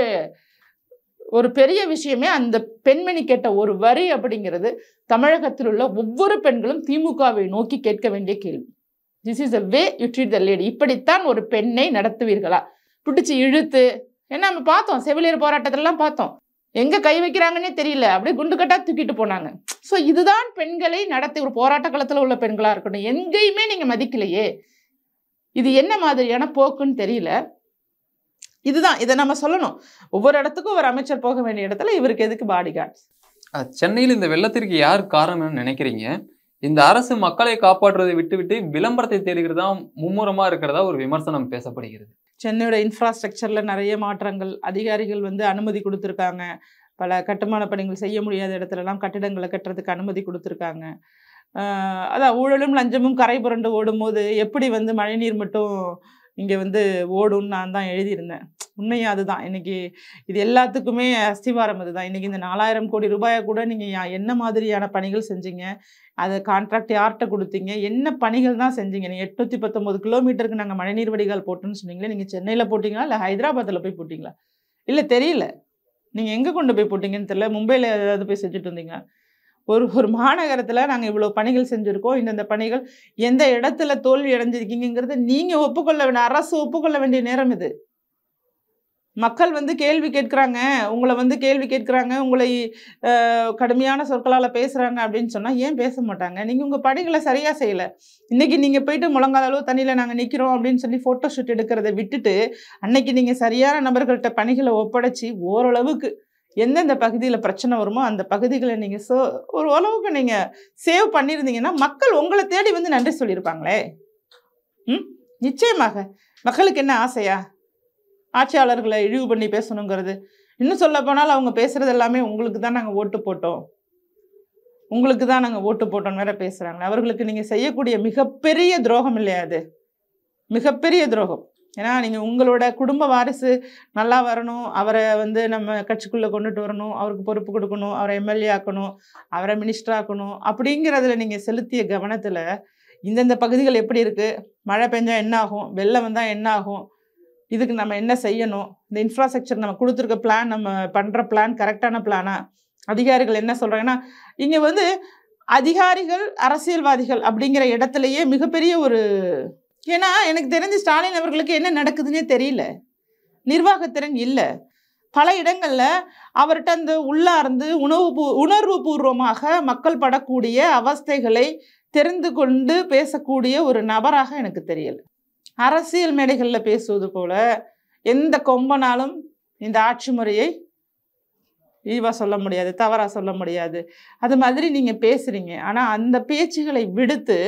ஒரு பெரிய விஷயமே அந்த பெண்மணி கேட்ட ஒரு வரி அப்படிங்கிறது தமிழகத்தில் உள்ள ஒவ்வொரு பெண்களும் திமுகவை நோக்கி கேட்க வேண்டிய கேள்வி this is a way you treat the lady இப்படித்தான் ஒரு பெண்ணை நடத்துவீர்களா பிடிச்சி இழுத்து ஏன்னா நம்ம பார்த்தோம் செவிலியர் போராட்டத்திலலாம் பார்த்தோம் எங்க கை வைக்கிறாங்கன்னே தெரியல அப்படியே குண்டு கட்டா தூக்கிட்டு போனாங்க ஸோ இதுதான் பெண்களை நடத்தி ஒரு போராட்ட காலத்தில் உள்ள பெண்களாக இருக்கணும் எங்கேயுமே நீங்க மதிக்கலையே இது என்ன மாதிரியான போக்குன்னு தெரியல இதுதான் இதை நம்ம சொல்லணும் ஒவ்வொரு இடத்துக்கும் ஒரு அமைச்சர் போக வேண்டிய இடத்துல இவருக்கு எதுக்கு பாடி சென்னையில் இந்த வெள்ளத்திற்கு யார் காரணம்னு நினைக்கிறீங்க இந்த அரசு மக்களை காப்பாற்றுவதை விட்டுவிட்டு விளம்பரத்தை தேடுகிறதா மும்முரமா இருக்கிறதா ஒரு விமர்சனம் பேசப்படுகிறது சென்னையோட இன்ஃப்ராஸ்ட்ரக்சர்ல நிறைய மாற்றங்கள் அதிகாரிகள் வந்து அனுமதி கொடுத்துருக்காங்க பல கட்டுமான பணிகள் செய்ய முடியாத இடத்துலலாம் கட்டிடங்களை கட்டுறதுக்கு அனுமதி கொடுத்துருக்காங்க அதான் ஊழலும் லஞ்சமும் கரை புரண்டு ஓடும்போது எப்படி வந்து மழைநீர் மட்டும் இங்கே வந்து ஓடுன்னு நான் தான் எழுதியிருந்தேன் உண்மையாக அதுதான் இன்றைக்கி இது எல்லாத்துக்குமே அஸ்திவாரம் அதுதான் இன்றைக்கி இந்த நாலாயிரம் கோடி ரூபாயை கூட நீங்கள் என்ன மாதிரியான பணிகள் செஞ்சீங்க அதை கான்ட்ராக்ட் யார்கிட்ட கொடுத்தீங்க என்ன பணிகள் தான் செஞ்சீங்க நீங்கள் எட்நூற்றி பத்தொம்பது கிலோமீட்டருக்கு நாங்கள் மழைநீர் வடிகால் போட்டோன்னு சொன்னீங்களே நீங்கள் சென்னையில் போட்டிங்களா இல்லை ஹைதராபாத்தில் போய் போட்டிங்களா இல்லை தெரியல நீங்கள் எங்கே கொண்டு போய் போட்டிங்கன்னு தெரியல மும்பையில் ஏதாவது போய் செஞ்சுட்டு இருந்தீங்களா ஒரு ஒரு மாநகரத்தில் நாங்கள் இவ்வளோ பணிகள் செஞ்சுருக்கோம் இந்தந்த பணிகள் எந்த இடத்துல தோல்வி அடைஞ்சிருக்கீங்கிறது நீங்கள் ஒப்புக்கொள்ள வேண்டிய அரசு ஒப்புக்கொள்ள வேண்டிய நேரம் இது மக்கள் வந்து கேள்வி கேட்குறாங்க உங்களை வந்து கேள்வி கேட்குறாங்க உங்களை கடுமையான சொற்களால் பேசுகிறாங்க அப்படின்னு சொன்னால் ஏன் பேச மாட்டாங்க நீங்கள் உங்கள் பணிகளை சரியாக செய்யலை இன்றைக்கி நீங்கள் போயிட்டு முழங்காத அளவு தண்ணியில் நாங்கள் நிற்கிறோம் அப்படின்னு சொல்லி ஃபோட்டோ ஷூட் எடுக்கிறத விட்டுட்டு அன்னைக்கு நீங்கள் சரியான நபர்கள்ட்ட பணிகளை ஒப்படைச்சி ஓரளவுக்கு எந்தெந்த பகுதியில் பிரச்சனை வருமோ அந்த பகுதிகளை நீங்கள் சோ ஒரு அளவுக்கு நீங்கள் சேவ் பண்ணியிருந்தீங்கன்னா மக்கள் உங்களை தேடி வந்து நன்றி சொல்லியிருப்பாங்களே ம் நிச்சயமாக மக்களுக்கு என்ன ஆசையா ஆட்சியாளர்களை இழிவு பண்ணி பேசணுங்கிறது இன்னும் சொல்ல போனால் அவங்க பேசுகிறது எல்லாமே உங்களுக்கு தான் நாங்கள் ஓட்டு போட்டோம் உங்களுக்கு தான் நாங்கள் ஓட்டு போட்டோம்னு வேற பேசுகிறாங்களே அவர்களுக்கு நீங்கள் செய்யக்கூடிய மிகப்பெரிய துரோகம் இல்லையா அது மிகப்பெரிய துரோகம் ஏன்னா நீங்கள் உங்களோட குடும்ப வாரிசு நல்லா வரணும் அவரை வந்து நம்ம கட்சிக்குள்ளே கொண்டுட்டு வரணும் அவருக்கு பொறுப்பு கொடுக்கணும் அவரை எம்எல்ஏ ஆக்கணும் அவரை மினிஸ்டர் ஆக்கணும் அப்படிங்கிறதுல நீங்கள் செலுத்திய கவனத்தில் இந்தந்த பகுதிகள் எப்படி இருக்குது மழை பெஞ்சால் என்ன ஆகும் வெள்ளம் வந்தால் என்ன ஆகும் இதுக்கு நம்ம என்ன செய்யணும் இந்த இன்ஃப்ராஸ்ட்ரக்சர் நம்ம கொடுத்துருக்க பிளான் நம்ம பண்ணுற பிளான் கரெக்டான பிளானா அதிகாரிகள் என்ன சொல்கிறாங்கன்னா இங்கே வந்து அதிகாரிகள் அரசியல்வாதிகள் அப்படிங்கிற இடத்துலையே மிகப்பெரிய ஒரு ஏன்னா எனக்கு தெரிஞ்சு ஸ்டாலின் அவர்களுக்கு என்ன நடக்குதுன்னே தெரியல நிர்வாகத்திறன் இல்லை பல இடங்களில் அவர்கிட்ட அந்த உள்ளார்ந்து உணவு பூ உணர்வு பூர்வமாக மக்கள் படக்கூடிய அவஸ்தைகளை தெரிந்து கொண்டு பேசக்கூடிய ஒரு நபராக எனக்கு தெரியல அரசியல் மேடைகளில் பேசுவது போல எந்த கொம்பனாலும் இந்த ஆட்சி முறையை இழிவாக சொல்ல முடியாது தவறாக சொல்ல முடியாது அது மாதிரி நீங்கள் பேசுகிறீங்க ஆனால் அந்த பேச்சுகளை விடுத்து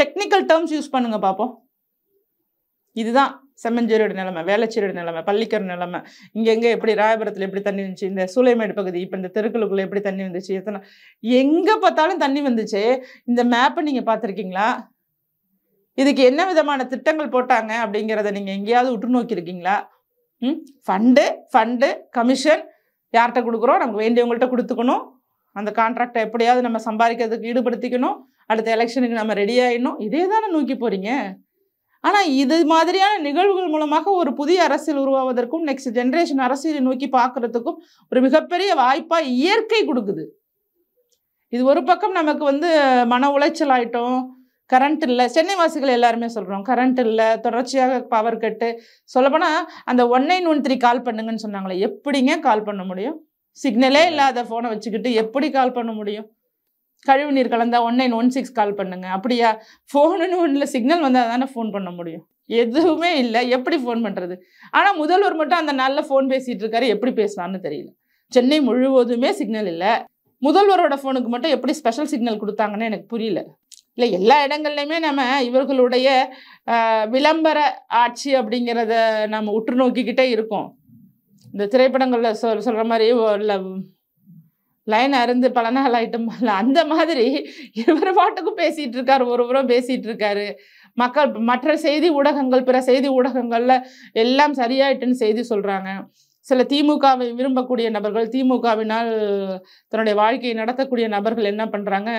டெக்னிக்கல் டேர்ம்ஸ் யூஸ் பண்ணுங்க பார்ப்போம் இதுதான் செம்மஞ்சேரியோட நிலைமை வேளச்சேரியோட நிலைமை பள்ளிக்கர் நிலைமை இங்கே எங்கே எப்படி ராயபுரத்தில் எப்படி தண்ணி வந்துச்சு இந்த சூளைமேடு பகுதி இப்போ இந்த தெருக்களுக்குள்ளே எப்படி தண்ணி வந்துச்சு எத்தனை எங்கே பார்த்தாலும் தண்ணி வந்துச்சு இந்த மேப்பை நீங்கள் பார்த்துருக்கீங்களா இதுக்கு என்ன விதமான திட்டங்கள் போட்டாங்க அப்படிங்கிறத நீங்கள் எங்கேயாவது உற்று நோக்கியிருக்கீங்களா ம் ஃபண்டு ஃபண்டு கமிஷன் யார்கிட்ட கொடுக்குறோம் நமக்கு வேண்டியவங்கள்ட்ட கொடுத்துக்கணும் அந்த கான்ட்ராக்டை எப்படியாவது நம்ம சம்பாதிக்கிறதுக்கு ஈடுபடுத்திக்கணும் அடுத்த எலெக்ஷனுக்கு நம்ம ரெடி ஆகிடணும் இதே தானே நோக்கி போகிறீங்க ஆனால் இது மாதிரியான நிகழ்வுகள் மூலமாக ஒரு புதிய அரசியல் உருவாவதற்கும் நெக்ஸ்ட் ஜென்ரேஷன் அரசியலை நோக்கி பார்க்குறதுக்கும் ஒரு மிகப்பெரிய வாய்ப்பாக இயற்கை கொடுக்குது இது ஒரு பக்கம் நமக்கு வந்து மன உளைச்சல் ஆகிட்டோம் கரண்ட் இல்லை சென்னை வாசிகள் எல்லாருமே சொல்கிறோம் கரண்ட் இல்லை தொடர்ச்சியாக பவர் கட்டு சொல்லப்போனால் அந்த one nine one three call பண்ணுங்கன்னு சொன்னாங்களே எப்படிங்க கால் பண்ண முடியும் சிக்னலே இல்லாத ஃபோனை வச்சுக்கிட்டு எப்படி கால் பண்ண முடியும் கழிவு நீர் கலந்தா one nine one six call பண்ணுங்க அப்படியா ஃபோனுன்னு ஒன்றில் சிக்னல் வந்தால் தானே ஃபோன் பண்ண முடியும் எதுவுமே இல்லை எப்படி ஃபோன் பண்ணுறது ஆனால் முதல்வர் மட்டும் அந்த நாளில் ஃபோன் பேசிகிட்டு இருக்காரு எப்படி பேசலான்னு தெரியல சென்னை முழுவதுமே சிக்னல் இல்லை முதல்வரோட ஃபோனுக்கு மட்டும் எப்படி ஸ்பெஷல் சிக்னல் கொடுத்தாங்கன்னு எனக்கு புரியல இல்லை எல்லா இடங்கள்லையுமே நம்ம இவர்களுடைய விளம்பர ஆட்சி அப்படிங்கிறத நம்ம உற்று நோக்கிக்கிட்டே இருக்கோம் இந்த திரைப்படங்களில் சொல் சொல்கிற மாதிரி லைன் அருந்து பல நாள் அந்த மாதிரி இவர் பாட்டுக்கும் பேசிகிட்டு இருக்காரு ஒருவரும் பேசிகிட்டு இருக்காரு மக்கள் மற்ற செய்தி ஊடகங்கள் பிற செய்தி ஊடகங்களில் எல்லாம் சரியாயிட்டுன்னு செய்தி சொல்கிறாங்க சில திமுகவை விரும்பக்கூடிய நபர்கள் திமுகவினால் தன்னுடைய வாழ்க்கையை நடத்தக்கூடிய நபர்கள் என்ன பண்ணுறாங்க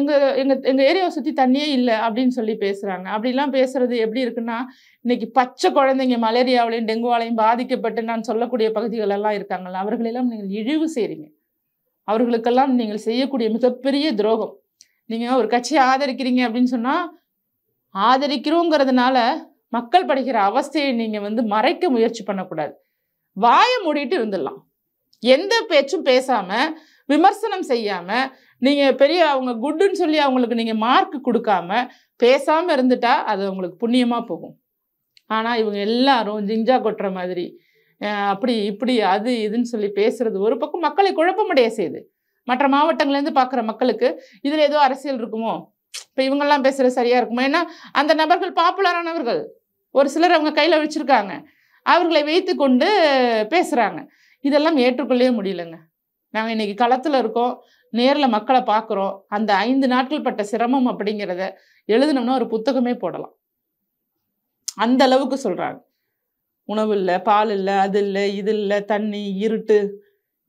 எங்கள் எங்கள் எங்கள் ஏரியாவை சுற்றி தண்ணியே இல்லை அப்படின்னு சொல்லி பேசுகிறாங்க அப்படிலாம் பேசுகிறது எப்படி இருக்குன்னா இன்னைக்கு பச்சை குழந்தைங்க மலேரியாவிலையும் டெங்குவாலையும் பாதிக்கப்பட்டு நான் சொல்லக்கூடிய பகுதிகளெல்லாம் இருக்காங்கல்ல அவர்களெல்லாம் நீங்கள் இழிவு செய்கிறீங்க அவர்களுக்கெல்லாம் நீங்கள் செய்யக்கூடிய மிகப்பெரிய துரோகம் நீங்கள் ஒரு கட்சியை ஆதரிக்கிறீங்க அப்படின்னு சொன்னால் ஆதரிக்கிறோங்கிறதுனால மக்கள் படுகிற அவஸ்தையை நீங்கள் வந்து மறைக்க முயற்சி பண்ணக்கூடாது வாயை மூடிட்டு இருந்துடலாம் எந்த பேச்சும் பேசாமல் விமர்சனம் செய்யாமல் நீங்கள் பெரிய அவங்க குட்டுன்னு சொல்லி அவங்களுக்கு நீங்கள் மார்க் கொடுக்காம பேசாமல் இருந்துட்டா அது அவங்களுக்கு புண்ணியமாக போகும் ஆனால் இவங்க எல்லாரும் ஜிஞ்சா கொட்டுற மாதிரி அப்படி இப்படி அது இதுன்னு சொல்லி பேசுறது ஒரு பக்கம் மக்களை குழப்பமடைய செய்யுது மற்ற மாவட்டங்கள்லேருந்து பார்க்குற மக்களுக்கு இதில் ஏதோ அரசியல் இருக்குமோ இப்போ இவங்கெல்லாம் பேசுகிறது சரியாக இருக்குமோ ஏன்னா அந்த நபர்கள் பாப்புலரானவர்கள் ஒரு சிலர் அவங்க கையில் வச்சுருக்காங்க அவர்களை வைத்து கொண்டு பேசுகிறாங்க இதெல்லாம் ஏற்றுக்கொள்ளவே முடியலங்க நாங்கள் இன்றைக்கி களத்தில் இருக்கோம் நேரில் மக்களை பார்க்குறோம் அந்த ஐந்து நாட்கள் பட்ட சிரமம் அப்படிங்கிறத எழுதினோம்னா ஒரு புத்தகமே போடலாம் அந்த அளவுக்கு சொல்கிறாங்க உணவு இல்லை பால் இல்லை அது இல்லை இது இல்லை தண்ணி இருட்டு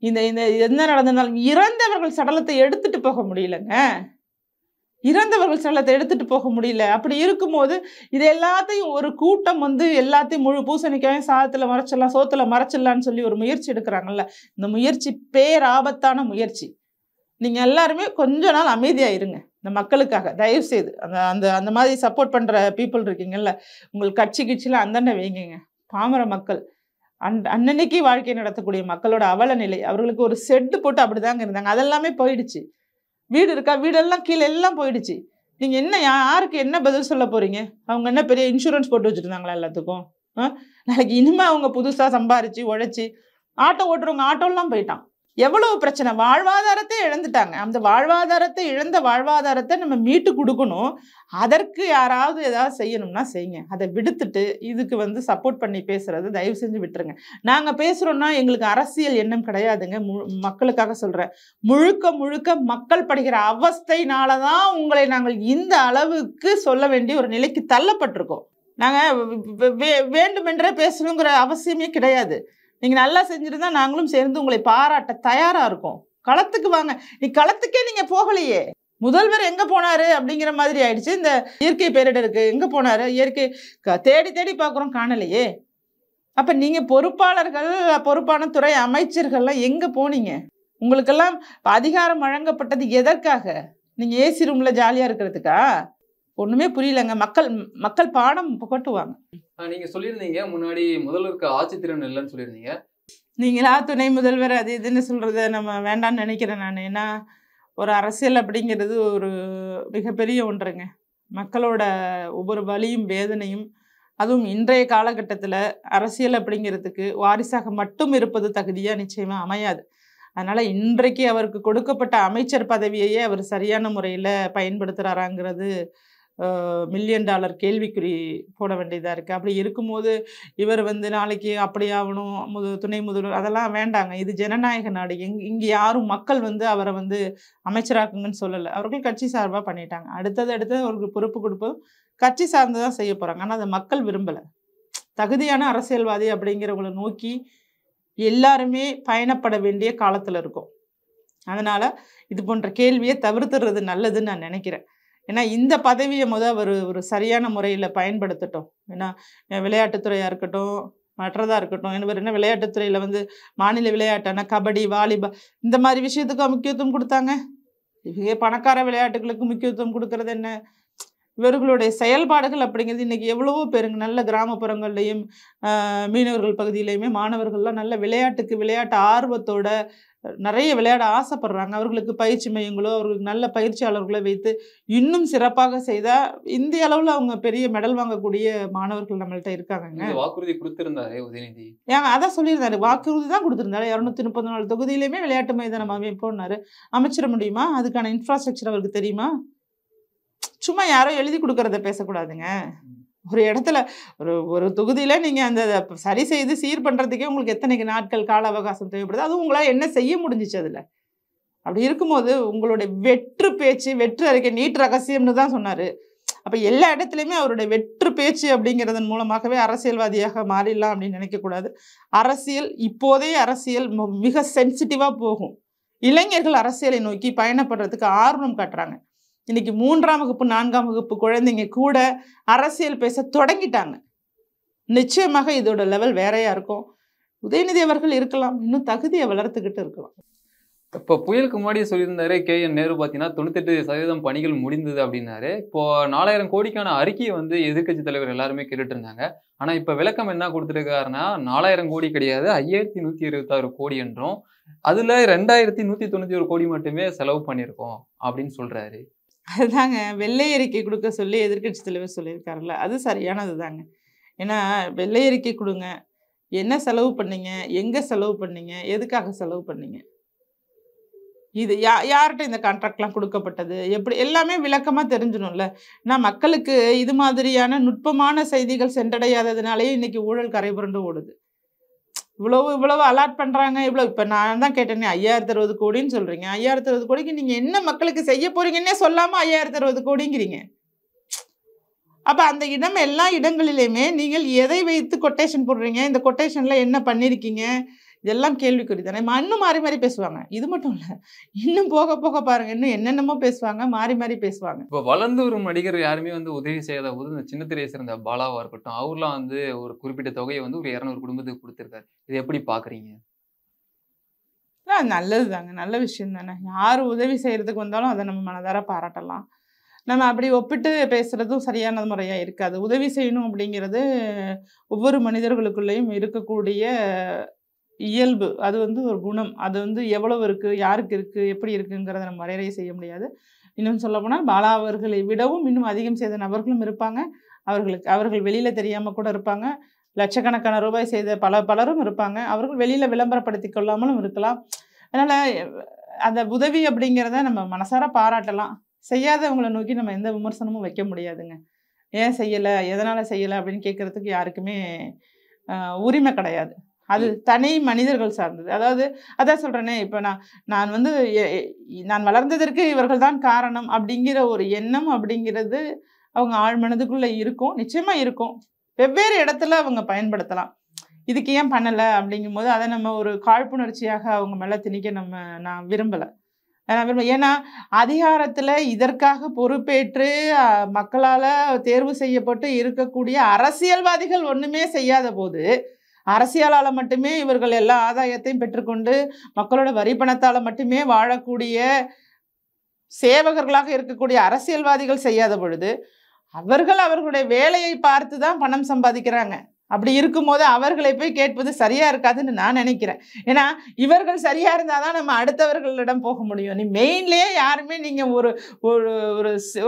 இந்த இந்த என்ன நடந்திருந்தாலும் இறந்தவர்கள் சடலத்தை எடுத்துகிட்டு போக முடியலங்க இறந்தவர்கள் செல்லத்தை எடுத்துட்டு போக முடியல அப்படி இருக்கும்போது இது எல்லாத்தையும் ஒரு கூட்டம் வந்து எல்லாத்தையும் முழு பூசணிக்காயும் சாதத்தில் மறைச்சிடலாம் சோத்துல மறைச்சிடலான்னு சொல்லி ஒரு முயற்சி எடுக்கிறாங்கல்ல இந்த முயற்சி பேராபத்தான முயற்சி நீங்கள் எல்லாருமே கொஞ்ச நாள் அமைதியாக இருங்க இந்த மக்களுக்காக தயவு செய்து அந்த அந்த அந்த மாதிரி சப்போர்ட் பண்ணுற பீப்புள் இருக்கீங்கல்ல உங்கள் கட்சி கிட்சியில் அந்தண்டை வைங்க பாமர மக்கள் அன் அன்னன்னைக்கு வாழ்க்கை நடத்தக்கூடிய மக்களோட அவல நிலை அவர்களுக்கு ஒரு செட்டு போட்டு அப்படிதாங்க இருந்தாங்க அதெல்லாமே போயிடுச்சு வீடு இருக்கா வீடெல்லாம் கீழே எல்லாம் போயிடுச்சு நீங்கள் என்ன யாருக்கு என்ன பதில் சொல்ல போகிறீங்க அவங்க என்ன பெரிய இன்சூரன்ஸ் போட்டு வச்சுருந்தாங்களா எல்லாத்துக்கும் நாளைக்கு இனிமேல் அவங்க புதுசாக சம்பாரித்து உழைச்சி ஆட்டோ ஓட்டுறவங்க ஆட்டோலாம் போயிட்டான் எவ்வளவு பிரச்சனை வாழ்வாதாரத்தை இழந்துட்டாங்க அந்த வாழ்வாதாரத்தை இழந்த வாழ்வாதாரத்தை நம்ம மீட்டு கொடுக்கணும் அதற்கு யாராவது ஏதாவது செய்யணும்னா செய்யுங்க அதை விடுத்துட்டு இதுக்கு வந்து சப்போர்ட் பண்ணி பேசுறது தயவு செஞ்சு விட்டுருங்க நாங்கள் பேசுறோம்னா எங்களுக்கு அரசியல் எண்ணம் கிடையாதுங்க மு மக்களுக்காக சொல்கிறேன் முழுக்க முழுக்க மக்கள் படுகிற அவஸ்தையினால தான் உங்களை நாங்கள் இந்த அளவுக்கு சொல்ல வேண்டிய ஒரு நிலைக்கு தள்ளப்பட்டிருக்கோம் நாங்கள் வேண்டுமென்றே பேசணுங்கிற அவசியமே கிடையாது நீங்கள் நல்லா செஞ்சுருந்தா நாங்களும் சேர்ந்து உங்களை பாராட்ட தயாராக இருக்கோம் களத்துக்கு வாங்க நீ களத்துக்கே நீங்கள் போகலையே முதல்வர் எங்கே போனார் அப்படிங்கிற மாதிரி ஆயிடுச்சு இந்த இயற்கை பேரிடருக்கு எங்கே போனார் இயற்கை தேடி தேடி பார்க்குறோம் காணலையே அப்போ நீங்கள் பொறுப்பாளர்கள் பொறுப்பான துறை அமைச்சர்கள்லாம் எங்கே போனீங்க உங்களுக்கெல்லாம் அதிகாரம் வழங்கப்பட்டது எதற்காக நீங்கள் ஏசி ரூமில் ஜாலியாக இருக்கிறதுக்கா ஒண்ணுமே புரியலங்க மக்கள் மக்கள் பாடம் புகட்டுவாங்க நீங்க சொல்லியிருந்தீங்க முன்னாடி முதல்வருக்கு ஆட்சி திறன் இல்லைன்னு சொல்லியிருந்தீங்க நீங்களா துணை முதல்வர் அது இதுன்னு சொல்கிறத நம்ம வேண்டாம்னு நினைக்கிறேன் நான் ஏன்னா ஒரு அரசியல் அப்படிங்கிறது ஒரு மிகப்பெரிய ஒன்றுங்க மக்களோட ஒவ்வொரு வழியும் வேதனையும் அதுவும் இன்றைய காலகட்டத்தில் அரசியல் அப்படிங்கிறதுக்கு வாரிசாக மட்டும் இருப்பது தகுதியாக நிச்சயமாக அமையாது அதனால் இன்றைக்கு அவருக்கு கொடுக்கப்பட்ட அமைச்சர் பதவியையே அவர் சரியான முறையில் பயன்படுத்துகிறாராங்கிறது மில்லியன் டாலர் கேள்விக்குறி போட வேண்டியதாக இருக்குது அப்படி இருக்கும்போது இவர் வந்து நாளைக்கு அப்படி ஆகணும் முது துணை முதல்வர் அதெல்லாம் வேண்டாங்க இது ஜனநாயக நாடு எங் இங்கே யாரும் மக்கள் வந்து அவரை வந்து அமைச்சராக்குங்கன்னு சொல்லலை அவர்கள் கட்சி சார்பாக பண்ணிட்டாங்க அடுத்தது அடுத்தது அவருக்கு பொறுப்பு கொடுப்பதும் கட்சி சார்ந்து தான் செய்ய போகிறாங்க ஆனால் அதை மக்கள் விரும்பலை தகுதியான அரசியல்வாதி அப்படிங்கிறவங்களை நோக்கி எல்லாருமே பயணப்பட வேண்டிய காலத்தில் இருக்கும் அதனால் இது போன்ற கேள்வியை தவிர்த்துறது நல்லதுன்னு நான் நினைக்கிறேன் ஏன்னா இந்த பதவியை முத ஒரு ஒரு சரியான முறையில் பயன்படுத்தட்டும் ஏன்னா விளையாட்டுத்துறையாக இருக்கட்டும் மற்றதாக இருக்கட்டும் என்ன என்ன விளையாட்டுத்துறையில் வந்து மாநில விளையாட்டான கபடி வாலிபால் இந்த மாதிரி விஷயத்துக்கு முக்கியத்துவம் கொடுத்தாங்க இவங்க பணக்கார விளையாட்டுகளுக்கு முக்கியத்துவம் கொடுக்கறது என்ன இவர்களுடைய செயல்பாடுகள் அப்படிங்கிறது இன்றைக்கி எவ்வளவோ பேருங்க நல்ல கிராமப்புறங்கள்லையும் மீனவர்கள் பகுதியிலையுமே மாணவர்கள்லாம் நல்ல விளையாட்டுக்கு விளையாட்டு ஆர்வத்தோட நிறைய விளையாட ஆசைப்படுறாங்க அவர்களுக்கு பயிற்சி மையங்களோ அவர்களுக்கு நல்ல பயிற்சியாளர்களோ வைத்து இன்னும் சிறப்பாக செய்தா இந்திய அளவில் அவங்க பெரிய மெடல் வாங்கக்கூடிய மாணவர்கள் நம்மள்ட்ட இருக்காங்க வாக்குறுதி கொடுத்திருந்தாரு உதயநிதி ஏங்க அதான் சொல்லியிருந்தாரு வாக்குறுதி தான் கொடுத்திருந்தாரு இரநூத்தி முப்பத்தி நாலு தொகுதியிலுமே விளையாட்டு மைதானம் அமைப்போன்னாரு அமைச்சிட முடியுமா அதுக்கான இன்ஃப்ராஸ்ட்ரக்சர் அவருக்கு தெரியுமா சும்மா யாரோ எழுதி கொடுக்கறத பேசக்கூடாதுங்க ஒரு இடத்துல ஒரு ஒரு தொகுதியில் நீங்கள் அந்த சரி செய்து சீர் பண்ணுறதுக்கே உங்களுக்கு எத்தனைக்கு நாட்கள் கால அவகாசம் தேவைப்படுது அதுவும் உங்களால் என்ன செய்ய முடிஞ்சிச்சு அதில் அப்படி இருக்கும்போது உங்களுடைய வெற்று பேச்சு வெற்று அறிக்கை நீட் ரகசியம்னு தான் சொன்னார் அப்போ எல்லா இடத்துலையுமே அவருடைய வெற்று பேச்சு அப்படிங்கிறதன் மூலமாகவே அரசியல்வாதியாக மாறிடலாம் அப்படின்னு நினைக்கக்கூடாது அரசியல் இப்போதே அரசியல் மிக சென்சிட்டிவாக போகும் இளைஞர்கள் அரசியலை நோக்கி பயணப்படுறதுக்கு ஆர்வம் காட்டுறாங்க இன்னைக்கு மூன்றாம் வகுப்பு நான்காம் வகுப்பு குழந்தைங்க கூட அரசியல் பேச தொடங்கிட்டாங்க நிச்சயமாக இதோட லெவல் வேறையா இருக்கும் உதயநிதி அவர்கள் இருக்கலாம் இன்னும் தகுதியை வளர்த்துக்கிட்டு இருக்கலாம் இப்போ புயலுக்கு முன்னாடி சொல்லியிருந்தாரு கே என் நேரு பார்த்தீங்கன்னா எட்டு சதவீதம் பணிகள் முடிந்தது அப்படின்னாரு இப்போ நாலாயிரம் கோடிக்கான அறிக்கையை வந்து எதிர்கட்சி தலைவர் எல்லாருமே கேட்டுட்டு இருந்தாங்க ஆனால் இப்போ விளக்கம் என்ன கொடுத்துருக்காருன்னா நாலாயிரம் கோடி கிடையாது ஐயாயிரத்தி நூற்றி இருபத்தாறு கோடி என்றும் அதில் ரெண்டாயிரத்தி நூற்றி தொண்ணூற்றி ஒரு கோடி மட்டுமே செலவு பண்ணியிருக்கோம் அப்படின்னு சொல்கிறாரு அதுதாங்க வெள்ளை அறிக்கை கொடுக்க சொல்லி எதிர்கட்சி தலைவர் சொல்லியிருக்காருல்ல அது சரியானது தாங்க ஏன்னா வெள்ளை அறிக்கை கொடுங்க என்ன செலவு பண்ணீங்க எங்கே செலவு பண்ணீங்க எதுக்காக செலவு பண்ணீங்க இது யா யார்கிட்ட இந்த கான்ட்ராக்ட்லாம் கொடுக்கப்பட்டது எப்படி எல்லாமே விளக்கமாக தெரிஞ்சிடும்ல நான் மக்களுக்கு இது மாதிரியான நுட்பமான செய்திகள் சென்றடையாததுனாலேயே இன்றைக்கி ஊழல் கரைபுரண்டு ஓடுது இவ்வளவு இவ்வளவு அலாட் பண்ணுறாங்க இவ்வளோ இப்போ நான் தான் கேட்டேனே ஐயாயிரத்து அறுபது கோடின்னு சொல்கிறீங்க ஐயாயிரத்து அறுபது கோடிக்கு நீங்கள் என்ன மக்களுக்கு செய்ய போகிறீங்கன்னே சொல்லாமல் ஐயாயிரத்து அறுபது கோடிங்கிறீங்க அப்போ அந்த இடம் எல்லா இடங்களிலுமே நீங்கள் எதை வைத்து கொட்டேஷன் போடுறீங்க இந்த கொட்டேஷனில் என்ன பண்ணியிருக்கீங்க இதெல்லாம் கேள்விக்குறி தானே இன்னும் மாறி மாறி பேசுவாங்க இது மட்டும் இல்லை இன்னும் போக போக பாருங்க இன்னும் என்னென்னமோ பேசுவாங்க மாறி மாறி பேசுவாங்க இப்போ வளர்ந்து வரும் நடிகர் யாருமே வந்து உதவி செய்யாத போது இந்த சின்ன திரையை சேர்ந்த பாலாவாக இருக்கட்டும் அவர்லாம் வந்து ஒரு குறிப்பிட்ட தொகையை வந்து ஒரு இரநூறு குடும்பத்துக்கு கொடுத்துருக்காரு இது எப்படி பார்க்குறீங்க நல்லது தாங்க நல்ல விஷயம் தானே யார் உதவி செய்கிறதுக்கு வந்தாலும் அதை நம்ம மனதார பாராட்டலாம் நம்ம அப்படி ஒப்பிட்டு பேசுகிறதும் சரியான முறையாக இருக்காது உதவி செய்யணும் அப்படிங்கிறது ஒவ்வொரு மனிதர்களுக்குள்ளேயும் இருக்கக்கூடிய இயல்பு அது வந்து ஒரு குணம் அது வந்து எவ்வளவு இருக்குது யாருக்கு இருக்குது எப்படி இருக்குங்கிறத நம்ம வரையறை செய்ய முடியாது இன்னும் சொல்லப்போனால் பாலா அவர்களை விடவும் இன்னும் அதிகம் செய்த நபர்களும் இருப்பாங்க அவர்களுக்கு அவர்கள் வெளியில் தெரியாமல் கூட இருப்பாங்க லட்சக்கணக்கான ரூபாய் செய்த பல பலரும் இருப்பாங்க அவர்கள் வெளியில் விளம்பரப்படுத்தி கொள்ளாமலும் இருக்கலாம் அதனால் அந்த உதவி அப்படிங்கிறத நம்ம மனசார பாராட்டலாம் செய்யாதவங்களை நோக்கி நம்ம எந்த விமர்சனமும் வைக்க முடியாதுங்க ஏன் செய்யலை எதனால் செய்யலை அப்படின்னு கேட்குறதுக்கு யாருக்குமே உரிமை கிடையாது அது தனி மனிதர்கள் சார்ந்தது அதாவது அதான் சொல்கிறேனே இப்போ நான் நான் வந்து நான் வளர்ந்ததற்கு இவர்கள் தான் காரணம் அப்படிங்கிற ஒரு எண்ணம் அப்படிங்கிறது அவங்க ஆழ் மனதுக்குள்ளே இருக்கும் நிச்சயமாக இருக்கும் வெவ்வேறு இடத்துல அவங்க பயன்படுத்தலாம் இதுக்கு ஏன் பண்ணலை அப்படிங்கும் போது அதை நம்ம ஒரு காழ்ப்புணர்ச்சியாக அவங்க மேலே திணிக்க நம்ம நான் விரும்பலை நான் விரும்ப ஏன்னா அதிகாரத்தில் இதற்காக பொறுப்பேற்று மக்களால் தேர்வு செய்யப்பட்டு இருக்கக்கூடிய அரசியல்வாதிகள் ஒன்றுமே செய்யாத போது அரசியலால் மட்டுமே இவர்கள் எல்லா ஆதாயத்தையும் பெற்றுக்கொண்டு மக்களோட வரி பணத்தால் மட்டுமே வாழக்கூடிய சேவகர்களாக இருக்கக்கூடிய அரசியல்வாதிகள் செய்யாத பொழுது அவர்கள் அவர்களுடைய வேலையை பார்த்து தான் பணம் சம்பாதிக்கிறாங்க அப்படி இருக்கும்போது அவர்களை போய் கேட்பது சரியாக இருக்காதுன்னு நான் நினைக்கிறேன் ஏன்னா இவர்கள் சரியாக இருந்தால் தான் நம்ம அடுத்தவர்களிடம் போக முடியும் நீ மெயின்லேயே யாருமே நீங்கள் ஒரு ஒரு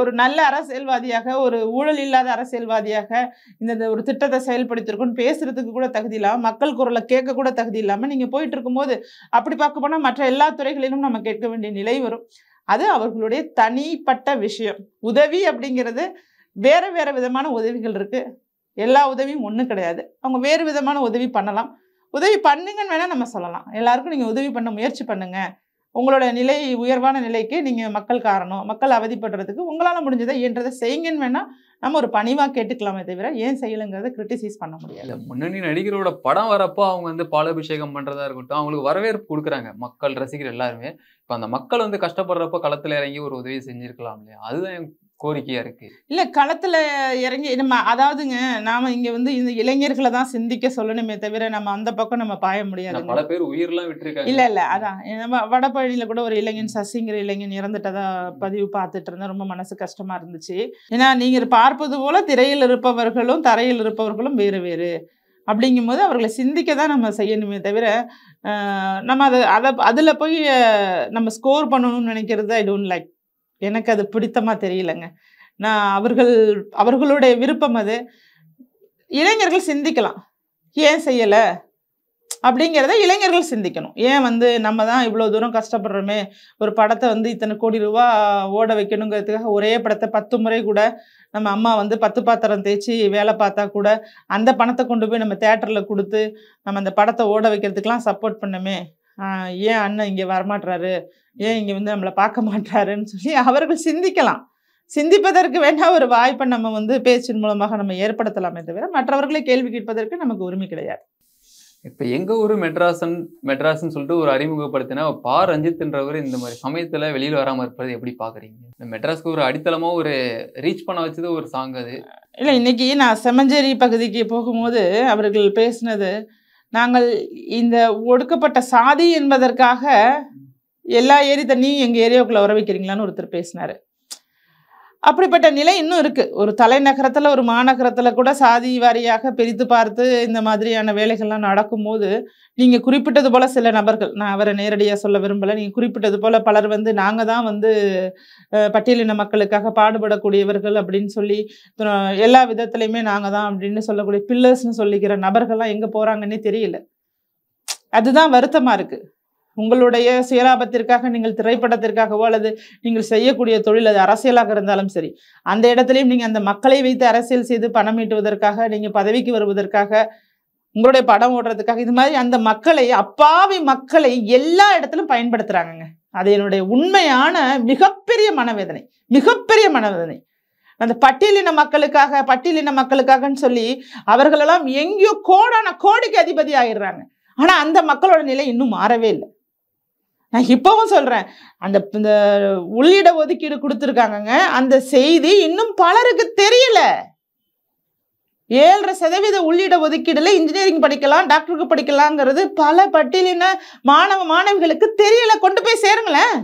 ஒரு நல்ல அரசியல்வாதியாக ஒரு ஊழல் இல்லாத அரசியல்வாதியாக இந்த ஒரு திட்டத்தை செயல்படுத்திருக்கும்னு பேசுகிறதுக்கு கூட தகுதி இல்லாமல் மக்கள் குரலை கேட்கக்கூட தகுதி இல்லாமல் நீங்கள் போயிட்டு இருக்கும்போது அப்படி பார்க்க போனால் மற்ற எல்லா துறைகளிலும் நம்ம கேட்க வேண்டிய நிலை வரும் அது அவர்களுடைய தனிப்பட்ட விஷயம் உதவி அப்படிங்கிறது வேறு வேறு விதமான உதவிகள் இருக்குது எல்லா உதவியும் ஒன்றும் கிடையாது அவங்க வேறு விதமான உதவி பண்ணலாம் உதவி பண்ணுங்கன்னு வேணால் நம்ம சொல்லலாம் எல்லாருக்கும் நீங்கள் உதவி பண்ண முயற்சி பண்ணுங்கள் உங்களோட நிலை உயர்வான நிலைக்கு நீங்கள் மக்கள் காரணம் மக்கள் அவதிப்படுறதுக்கு உங்களால் முடிஞ்சதை இயன்றதை செய்யுங்கன்னு வேணால் நம்ம ஒரு பணிவாக கேட்டுக்கலாமே தவிர ஏன் செய்யலைங்கிறத கிரிட்டிசைஸ் பண்ண முடியாது முன்னணி நடிகரோட படம் வரப்போ அவங்க வந்து பாலாபிஷேகம் பண்ணுறதா இருக்கட்டும் அவங்களுக்கு வரவேற்பு கொடுக்குறாங்க மக்கள் ரசிகர் எல்லாருமே இப்போ அந்த மக்கள் வந்து கஷ்டப்படுறப்போ களத்தில் இறங்கி ஒரு உதவி செஞ்சுருக்கலாம் இல்லையா அதுதான் கோரிக்கையா இருக்கு இல்ல களத்துல இறங்கி நம்ம அதாவதுங்க நாம இங்க வந்து இந்த இளைஞர்களை தான் சிந்திக்க சொல்லணுமே தவிர நம்ம அந்த பக்கம் நம்ம பாய முடியாது பல பேர் உயிரெல்லாம் விட்டுருக்காங்க இல்ல இல்ல அதான் நம்ம வடபழனியில கூட ஒரு இளைஞன் சசிங்கிற இளைஞன் இறந்துட்டதா பதிவு பார்த்துட்டு இருந்தேன் ரொம்ப மனசு கஷ்டமா இருந்துச்சு ஏன்னா நீங்க பார்ப்பது போல திரையில் இருப்பவர்களும் தரையில் இருப்பவர்களும் வேறு வேறு அப்படிங்கும் போது அவர்களை சிந்திக்க தான் நம்ம செய்யணுமே தவிர நம்ம அதை அதை அதில் போய் நம்ம ஸ்கோர் பண்ணணும்னு நினைக்கிறது ஐ டோன்ட் லைக் எனக்கு அது பிடித்தமாக தெரியலங்க நான் அவர்கள் அவர்களுடைய விருப்பம் அது இளைஞர்கள் சிந்திக்கலாம் ஏன் செய்யலை அப்படிங்கிறத இளைஞர்கள் சிந்திக்கணும் ஏன் வந்து நம்ம தான் இவ்வளோ தூரம் கஷ்டப்படுறோமே ஒரு படத்தை வந்து இத்தனை கோடி ரூபா ஓட வைக்கணுங்கிறதுக்காக ஒரே படத்தை பத்து முறை கூட நம்ம அம்மா வந்து பத்து பாத்திரம் தேய்ச்சி வேலை பார்த்தா கூட அந்த பணத்தை கொண்டு போய் நம்ம தேட்டரில் கொடுத்து நம்ம அந்த படத்தை ஓட வைக்கிறதுக்கெலாம் சப்போர்ட் பண்ணுமே ஏன் அண்ணன் இங்கே வரமாட்டுறாரு ஏன் இங்கே வந்து நம்மளை பார்க்க மாட்டாருன்னு சொல்லி அவர்கள் சிந்திக்கலாம் சிந்திப்பதற்கு வேண்டாம் ஒரு வாய்ப்பை நம்ம வந்து பேச்சின் மூலமாக நம்ம ஏற்படுத்தலாமே தவிர மற்றவர்களை கேள்வி கேட்பதற்கு நமக்கு உரிமை கிடையாது இப்போ எங்கள் ஊர் மெட்ராஸன் மெட்ராஸ்ன்னு சொல்லிட்டு ஒரு அறிமுகப்படுத்தினா பா ரஞ்சித்ன்றவர் இந்த மாதிரி சமயத்தில் வெளியில் வராமல் இருப்பது எப்படி பார்க்குறீங்க இந்த மெட்ராஸ்க்கு ஒரு அடித்தளமாக ஒரு ரீச் பண்ண வச்சது ஒரு சாங் அது இல்லை இன்னைக்கு நான் செமஞ்சேரி பகுதிக்கு போகும்போது அவர்கள் பேசினது நாங்கள் இந்த ஒடுக்கப்பட்ட சாதி என்பதற்காக எல்லா ஏரி தண்ணியும் எங்கள் ஏரியாவுக்குள்ளே வர வைக்கிறீங்களான்னு ஒருத்தர் பேசினார் அப்படிப்பட்ட நிலை இன்னும் இருக்குது ஒரு தலைநகரத்தில் ஒரு மாநகரத்தில் கூட சாதி வாரியாக பிரித்து பார்த்து இந்த மாதிரியான வேலைகள்லாம் நடக்கும்போது நீங்கள் குறிப்பிட்டது போல் சில நபர்கள் நான் அவரை நேரடியாக சொல்ல விரும்பலை நீங்கள் குறிப்பிட்டது போல் பலர் வந்து நாங்கள் தான் வந்து பட்டியலின மக்களுக்காக பாடுபடக்கூடியவர்கள் அப்படின்னு சொல்லி எல்லா விதத்துலையுமே நாங்கள் தான் அப்படின்னு சொல்லக்கூடிய பில்லர்ஸ்னு சொல்லிக்கிற நபர்கள்லாம் எங்கே போகிறாங்கன்னே தெரியல அதுதான் வருத்தமாக இருக்குது உங்களுடைய சுயலாபத்திற்காக நீங்கள் திரைப்படத்திற்காகவோ அல்லது நீங்கள் செய்யக்கூடிய தொழில் அது அரசியலாக இருந்தாலும் சரி அந்த இடத்துலையும் நீங்கள் அந்த மக்களை வைத்து அரசியல் செய்து பணம் ஈட்டுவதற்காக நீங்கள் பதவிக்கு வருவதற்காக உங்களுடைய படம் ஓடுறதுக்காக இது மாதிரி அந்த மக்களை அப்பாவி மக்களை எல்லா இடத்திலும் பயன்படுத்துகிறாங்கங்க அது என்னுடைய உண்மையான மிகப்பெரிய மனவேதனை மிகப்பெரிய மனவேதனை அந்த பட்டியலின மக்களுக்காக பட்டியலின மக்களுக்காகன்னு சொல்லி அவர்களெல்லாம் எங்கேயோ கோடான கோடிக்கு அதிபதி ஆகிடுறாங்க ஆனால் அந்த மக்களோட நிலை இன்னும் மாறவே இல்லை நான் இப்போவும் சொல்கிறேன் அந்த இந்த உள்ளிட ஒதுக்கீடு கொடுத்துருக்காங்கங்க அந்த செய்தி இன்னும் பலருக்கு தெரியல ஏழரை சதவீத உள்ளிட ஒதுக்கீடுல இன்ஜினியரிங் படிக்கலாம் டாக்டருக்கு படிக்கலாங்கிறது பல பட்டியலின மாணவ மாணவிகளுக்கு தெரியல கொண்டு போய் சேருங்களேன்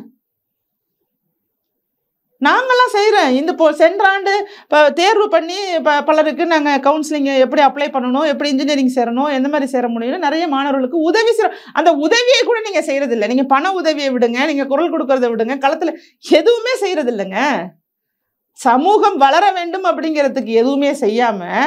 நாங்கள்லாம் செய்கிறோம் இந்த இப்போ சென்ற ஆண்டு இப்போ தேர்வு பண்ணி ப பலருக்கு நாங்கள் கவுன்சிலிங் எப்படி அப்ளை பண்ணணும் எப்படி இன்ஜினியரிங் சேரணும் எந்த மாதிரி சேர முடியும் நிறைய மாணவர்களுக்கு உதவி செய்ய அந்த உதவியை கூட நீங்கள் செய்கிறதில்ல நீங்கள் பண உதவியை விடுங்க நீங்கள் குரல் கொடுக்கறத விடுங்க களத்தில் எதுவுமே செய்கிறதில்லைங்க சமூகம் வளர வேண்டும் அப்படிங்கிறதுக்கு எதுவுமே செய்யாமல்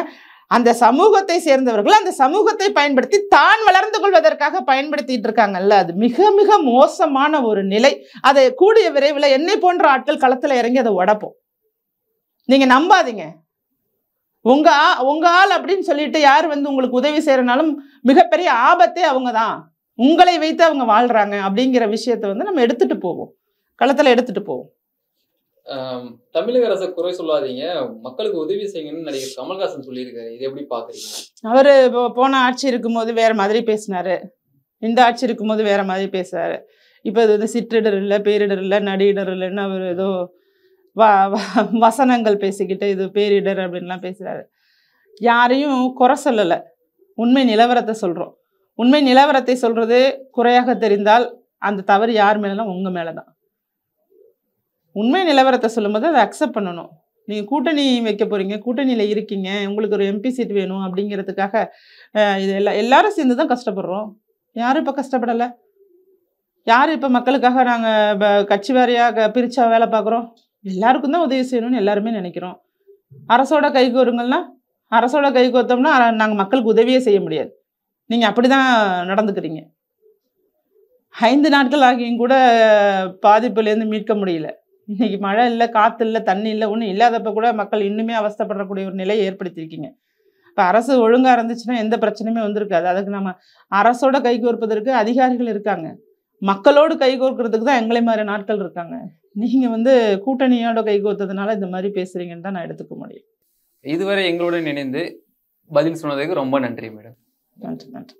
அந்த சமூகத்தை சேர்ந்தவர்கள் அந்த சமூகத்தை பயன்படுத்தி தான் வளர்ந்து கொள்வதற்காக பயன்படுத்திட்டு இருக்காங்கல்ல அது மிக மிக மோசமான ஒரு நிலை அதை கூடிய விரைவில் என்னை போன்ற ஆட்கள் களத்தில் இறங்கி அதை உடப்போம் நீங்க நம்பாதீங்க உங்க உங்க ஆள் அப்படின்னு சொல்லிட்டு யார் வந்து உங்களுக்கு உதவி செய்யறனாலும் மிகப்பெரிய ஆபத்தே அவங்க தான் உங்களை வைத்து அவங்க வாழ்றாங்க அப்படிங்கிற விஷயத்த வந்து நம்ம எடுத்துட்டு போவோம் களத்தில் எடுத்துட்டு போவோம் தமிழக அரசு குறை சொல்லாதீங்க மக்களுக்கு உதவி செய்யுங்கன்னு நடிகர் கமல்ஹாசன் சொல்லியிருக்காரு இது எப்படி பாக்குறீங்க அவரு போன ஆட்சி இருக்கும்போது வேற மாதிரி பேசினாரு இந்த ஆட்சி இருக்கும்போது வேற மாதிரி பேசுறாரு இப்போ இது வந்து சிற்றிடர் இல்லை பேரிடர் இல்லை நடிகிடர் இல்லைன்னு அவர் ஏதோ வ வசனங்கள் பேசிக்கிட்டு இது பேரிடர் அப்படின்லாம் பேசுகிறாரு யாரையும் குறை சொல்லலை உண்மை நிலவரத்தை சொல்கிறோம் உண்மை நிலவரத்தை சொல்கிறது குறையாக தெரிந்தால் அந்த தவறு யார் மேலாம் உங்கள் மேலே தான் உண்மை நிலவரத்தை சொல்லும்போது அதை அக்செப்ட் பண்ணணும் நீங்கள் கூட்டணி வைக்க போகிறீங்க கூட்டணியில் இருக்கீங்க உங்களுக்கு ஒரு எம்பி சீட் வேணும் அப்படிங்கிறதுக்காக இது எல்லா எல்லாரும் சேர்ந்து தான் கஷ்டப்படுறோம் யாரும் இப்போ கஷ்டப்படலை யார் இப்போ மக்களுக்காக நாங்கள் கட்சி வாரியாக பிரித்தா வேலை பார்க்குறோம் எல்லாருக்கும் தான் உதவி செய்யணும்னு எல்லாருமே நினைக்கிறோம் அரசோட கை கோருங்கள்னா அரசோட கை கோத்தோம்னா நாங்கள் மக்களுக்கு உதவியே செய்ய முடியாது நீங்கள் அப்படி தான் நடந்துக்கிறீங்க ஐந்து நாட்கள் ஆகியும் கூட பாதிப்புலேருந்து மீட்க முடியல இன்னைக்கு மழை இல்லை காற்று இல்லை தண்ணி இல்லை ஒன்றும் இல்லாதப்ப கூட மக்கள் இன்னுமே அவஸ்தப்படக்கூடிய ஒரு நிலையை ஏற்படுத்தியிருக்கீங்க இப்போ அரசு ஒழுங்காக இருந்துச்சுன்னா எந்த பிரச்சனையுமே வந்திருக்காது அதுக்கு நம்ம அரசோட கைகோர்ப்பதற்கு அதிகாரிகள் இருக்காங்க மக்களோடு கைகோர்க்கிறதுக்கு தான் எங்களை மாதிரி நாட்கள் இருக்காங்க நீங்கள் வந்து கூட்டணியோட கைகோர்த்ததுனால இந்த மாதிரி பேசுகிறீங்கன்னு தான் நான் எடுத்துக்க முடியும் இதுவரை எங்களுடன் இணைந்து பதில் சொன்னதுக்கு ரொம்ப நன்றி மேடம் நன்றி நன்றி